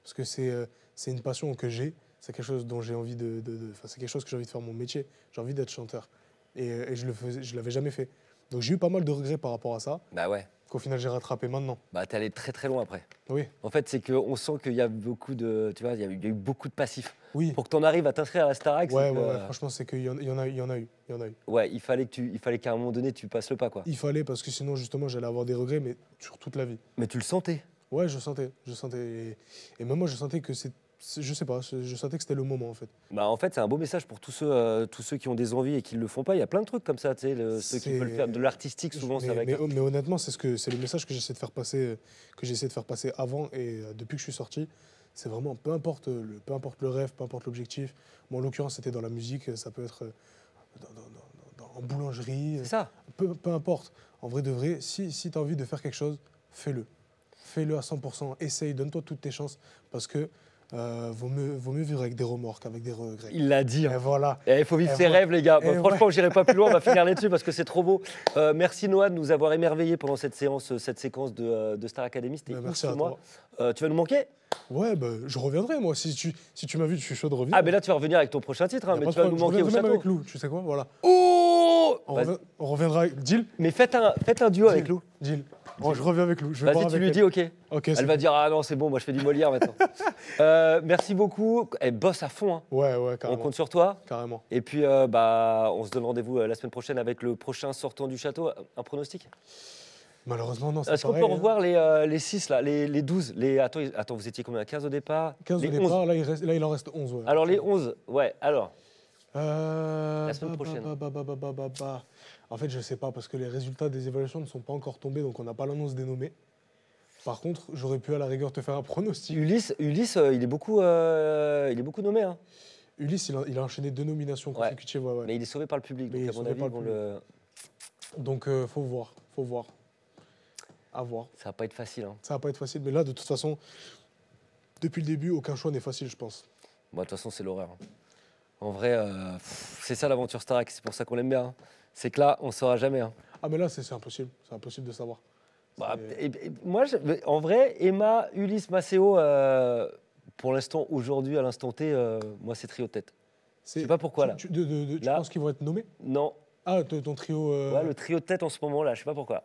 Parce que euh, c'est une passion que j'ai, c'est quelque chose dont j'ai envie de. c'est quelque chose que j'ai envie de faire mon métier. J'ai envie d'être chanteur. Et, euh, et je ne l'avais jamais fait. Donc j'ai eu pas mal de regrets par rapport à ça. Bah ouais. Qu'au final, j'ai rattrapé maintenant. Bah, t'es allé très très loin après. Oui. En fait, c'est qu'on sent qu'il y a beaucoup de, tu vois, il y a eu, beaucoup de passifs. Oui. Pour que t'en arrives à t'inscrire à la Starac. Ouais, ouais, euh, franchement, c'est qu'il y, en, a, il y en a eu, il y en a eu. Ouais, il fallait que tu, il fallait qu'à un moment donné, tu passes le pas, quoi. Il fallait parce que sinon, justement, j'allais avoir des regrets, mais sur toute la vie. Mais tu le sentais. Ouais, je sentais, je sentais, et, et même moi, je sentais que c'est je sais pas, je sentais que c'était le moment en fait. Bah en fait, c'est un beau message pour tous ceux, euh, tous ceux qui ont des envies et qui ne le font pas. Il y a plein de trucs comme ça, tu sais, ceux qui veulent faire de l'artistique souvent. Mais, mais honnêtement, c'est ce que c'est le message que j'essaie de faire passer, que j'essaie de faire passer avant et euh, depuis que je suis sorti. C'est vraiment peu importe le, peu importe le rêve, peu importe l'objectif. Moi, en l'occurrence, c'était dans la musique, ça peut être euh, en boulangerie. ça. Peu, importe. En vrai de vrai, si, si tu as envie de faire quelque chose, fais-le. Fais-le à 100%. Essaye, donne-toi toutes tes chances parce que euh, vaut, mieux, vivre avec des remorques, avec des regrets. Il l'a dit. Hein. voilà. Eh, il faut vivre ses rêves, les gars. franchement, j'irai pas plus loin, on va finir là-dessus parce que c'est trop beau. Euh, merci Noah de nous avoir émerveillés pendant cette séance, euh, cette séquence de, Star Academy. C'était bah, moi. tu vas nous manquer Ouais, bah, je reviendrai moi. Si tu, si tu je suis chaud de revenir. Ah, mais là, tu vas revenir avec ton prochain titre, hein, mais tu vas nous manquer avec Lou, tu sais quoi Voilà. Oh on, reviendra, avec Deal. Mais faites un, faites un duo avec Lou. Deal. Bon, je reviens avec Lou. Je Vas-y, tu lui dis OK. Elle va dire Ah non, c'est bon, moi je fais du Molière maintenant. Euh, merci beaucoup. Elle bosse à fond. hein. Ouais, ouais, On compte sur toi. Carrément. Et puis, euh, bah, on se donne rendez-vous euh, la semaine prochaine avec le prochain sortant du château. Un pronostic Malheureusement, non, c'est Est-ce qu'on peut hein. revoir les, euh, les 6, là, les, les 12 les... Attends, attends, vous étiez combien 15 au départ 15 au départ, là il, reste- là, il en reste 11. ouais. Alors, les 11, ouais, alors. Euh, La semaine prochaine. bah, bah, bah, bah, bah, bah, bah. En fait, je ne sais pas, parce que les résultats des évaluations ne sont pas encore tombés, donc on n'a pas l'annonce des nommés. Par contre, j'aurais pu à la rigueur te faire un pronostic. Ulysse, euh, il, est beaucoup, euh, il est beaucoup nommé. Hein. Ulysse, il a, enchaîné deux nominations Mais il est sauvé par le public. donc, il le Donc, euh, faut voir. faut voir. À voir. Ça va pas être facile. Hein. Ça va pas être facile. Mais là, de toute façon, depuis le début, aucun choix n'est facile, je pense. Bon, de toute façon, c'est l'horreur. Hein. En vrai, c'est ça l'aventure Starac. C'est pour ça qu'on l'aime bien c'est que là, on ne saura jamais. Hein. Ah, mais là, c'est impossible. C'est impossible de savoir. Bah, moi, en vrai, Emma, Ulysse, Maceo, euh, pour l'instant, aujourd'hui, à l'instant T, euh, moi, c'est trio de tête. Je sais pas pourquoi là. Tu, penses qu'ils vont être nommés Non. Ah, ton trio. Euh, le trio de tête en ce moment là, je sais pas pourquoi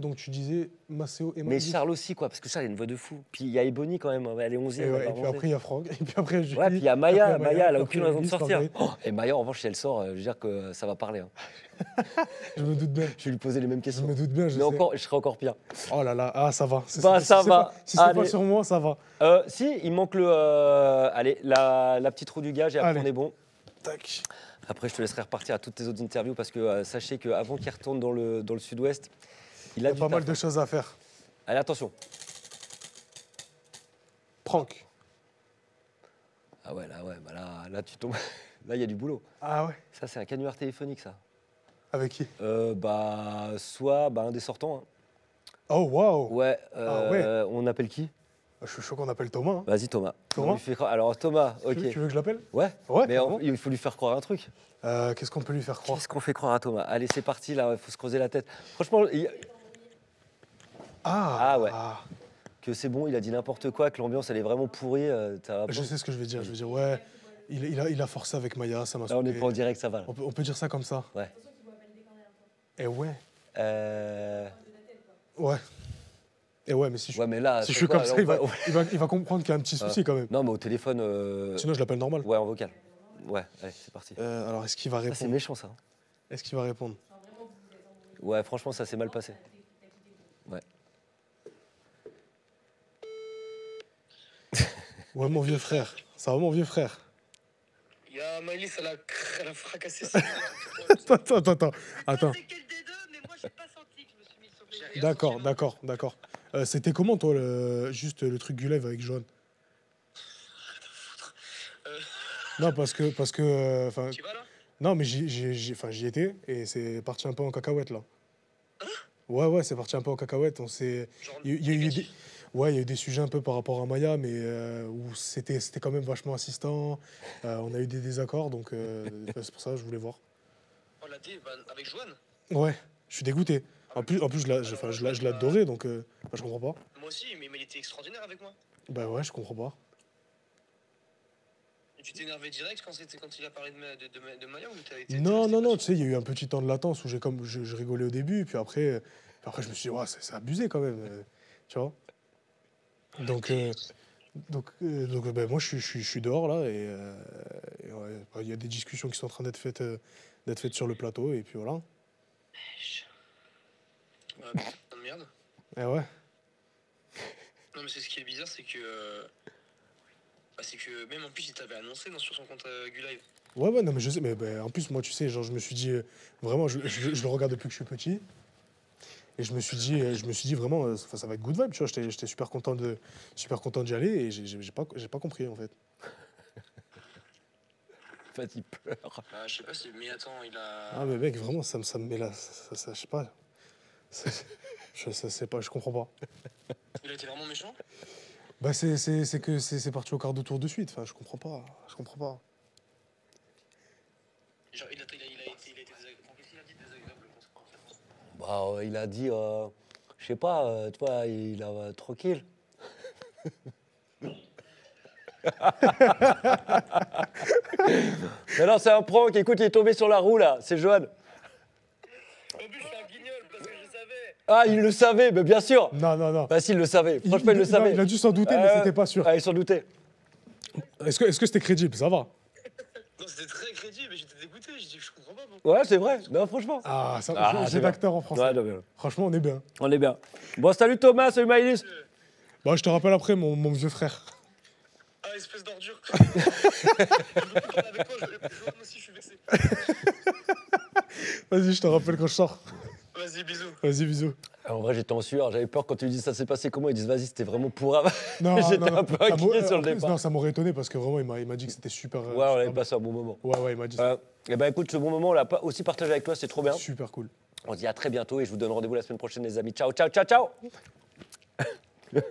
donc tu disais Maceo et Mandy. Mais Charles aussi, quoi, parce que Charles, il a une voix de fou. Puis il y a Ebony quand même, elle est 11 e Et, puis après, il y a Franck. Et puis après, Julie. Ouais, puis il y a Maya. Maya, elle a aucune raison de sortir. Oh, et Maya, en revanche, si elle sort, euh, je veux dire que ça va parler. Hein. je me doute bien. Je vais lui poser les mêmes questions. Je me doute bien, je Mais encore, je serai encore pire. Oh là là, ah, ça va. Bah, ça si va. si c'est pas sur moi, ça va. Euh, si, il manque le. Euh, allez, la, petite roue du gage et après, on est bon. Tac. Après, je te laisserai repartir à toutes tes autres interviews parce que euh, sachez qu'avant qu'il retourne dans le, dans le sud-ouest, il a, pas mal de hein. choses à faire. Allez, attention. Prank. Ah ouais, là, ouais, bah là, là, tu tombes. Là, il y a du boulot. Ah ouais Ça, c'est un canular téléphonique, ça. Avec qui euh, Bah, soit bah, un des sortants. Hein. Oh, waouh. Ah euh, ouais, on appelle qui ah, je suis chaud qu'on appelle Thomas. Hein. Vas-y Thomas. Thomas. Alors Thomas, ok. Tu veux, que je l'appelle Ouais. Mais il faut lui faire croire un truc. Euh, qu'est-ce qu'on peut lui faire croire Qu'est-ce qu'on fait croire à Thomas Allez, c'est parti là. Il faut se creuser la tête. Franchement, il... Ah. ah, ouais. Ah. Que c'est bon, il a dit n'importe quoi, que l'ambiance elle est vraiment pourrie. Euh, je sais ce que je vais dire. Je vais dire ouais, il, il, a, forcé avec Maya, ça m'a. Là on est pas en direct, ça va. On, peut, dire ça comme ça. Ouais. Et eh ouais. Euh. Ouais. Et eh ouais, mais si je, ouais, mais là, si je suis comme ça, il va, comprendre qu'il y a un petit ah. souci quand même. Non, mais au téléphone. Euh... Sinon, je l'appelle normal. Ouais, en vocal. Ouais, allez, c'est parti. Euh, alors, est-ce qu'il va répondre C'est méchant, ça. Hein. Est-ce qu'il va répondre Ouais, franchement, ça s'est mal passé. Ouais. Ouais, mon vieux frère. Ça va, mon vieux frère Y'a Maëlys, elle a, elle a fracassé ça. attends, attends, attends. attends. D'accord, d'accord, d'accord. Euh, c'était comment, toi, le... juste le truc du live avec Joanne euh. Non, parce que. Parce que euh, vas, là non, mais j'y étais et c'est parti un peu en cacahuète là. Hein ouais, ouais, c'est parti un peu en cacahuète. On s'est. Il y, a eu des, Ouais, il y a eu des sujets un peu par rapport à Maya, mais euh, où c'était quand même vachement assistant. Euh, on a eu des désaccords, donc euh, c'est pour ça que je voulais voir. On l'a dit bah, avec Joanne Ouais, je suis dégoûté. En plus, en plus je l'adorais, donc je comprends pas. Moi aussi, mais, il était extraordinaire avec moi. Bah ouais, je comprends pas. tu t'es énervé direct quand, quand il a parlé de, Maya ou t'as été. Non, non, non, tu sais, il y a eu un petit temps de latence où j'ai comme je, rigolais au début, puis après, après je me suis dit, ouais, c'est abusé quand même. tu vois donc, euh, donc, euh, donc ben, moi, je, je, suis dehors, là, et euh, il y a des discussions qui sont en train d'être faites, euh, faites sur le plateau, et puis voilà. Pêche. Ouais, merde. Eh ouais. Non, mais c'est ce qui est bizarre, c'est que. Bah, c'est que même en plus, il t'avait annoncé sur son compte Gulive. Ouais, ouais, non, mais je sais, mais ben, en plus, moi, tu sais, genre, je me suis dit, vraiment, je, je, je, le regarde depuis que je suis petit. Et je me suis dit, je me suis dit vraiment, euh, ça, va être good vibe, tu vois. J'étais super content de, super content d'y aller et j'ai pas, j'ai pas compris en fait. Fat, il pleure. Ah, je sais pas si, mais attends, il a. Ah mais mec, vraiment, ça me, ça me met là, ça, je sais pas. je sais pas, je comprends pas. Il a été vraiment méchant. Bah c'est, que c'est, parti au quart de tour de suite. Enfin, je comprends pas, je comprends pas. Bah, euh, il a dit, euh, je sais pas, euh, toi, il a euh, tranquille. Mais non, c'est un prank. Écoute, il est tombé sur la roue là. C'est Johan. En plus, suis un guignol parce que je savais. Ah, il le savait, mais bien sûr. Non, non, non. Bah, si, il le savait. Franchement, il, il le savait. il a dû s'en douter, mais ah, c'était pas sûr. Ah, il s'en doutait. Est-ce que est c'était crédible Ça va. Non, c'était très crédible, mais j'étais dégoûté. J'ai dit, je comprends pas. Ouais, c'est vrai. Non, franchement. Ah, ça, ah, c'est l'acteur en français. Ouais, franchement, on est bien. On est bien. Bon, salut Thomas, salut Maïlis. Bon, bah, je te rappelle après, mon, mon vieux frère. Ah, espèce d'ordure. Vas-y, je te rappelle quand je sors. Vas-y, bisous. Vas-y, bisous. En vrai, j'étais en sueur, j'avais peur quand tu dis ça s'est passé comment, ils disent vas-y, c'était vraiment pour Non, j'étais un peu inquiet sur le départ. Non, ça m'aurait étonné parce que vraiment, il m'a dit que c'était super. Euh, ouais, on avait passé un bon moment. Ouais, ouais, il m'a dit ça. Euh, eh ben écoute, ce bon moment, on l'a aussi partagé avec toi, c'est trop bien. Super cool. On se dit à très bientôt et je vous donne rendez-vous la semaine prochaine, les amis. Ciao, ciao, ciao, ciao.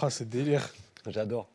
Ah, c'est délire. J'adore.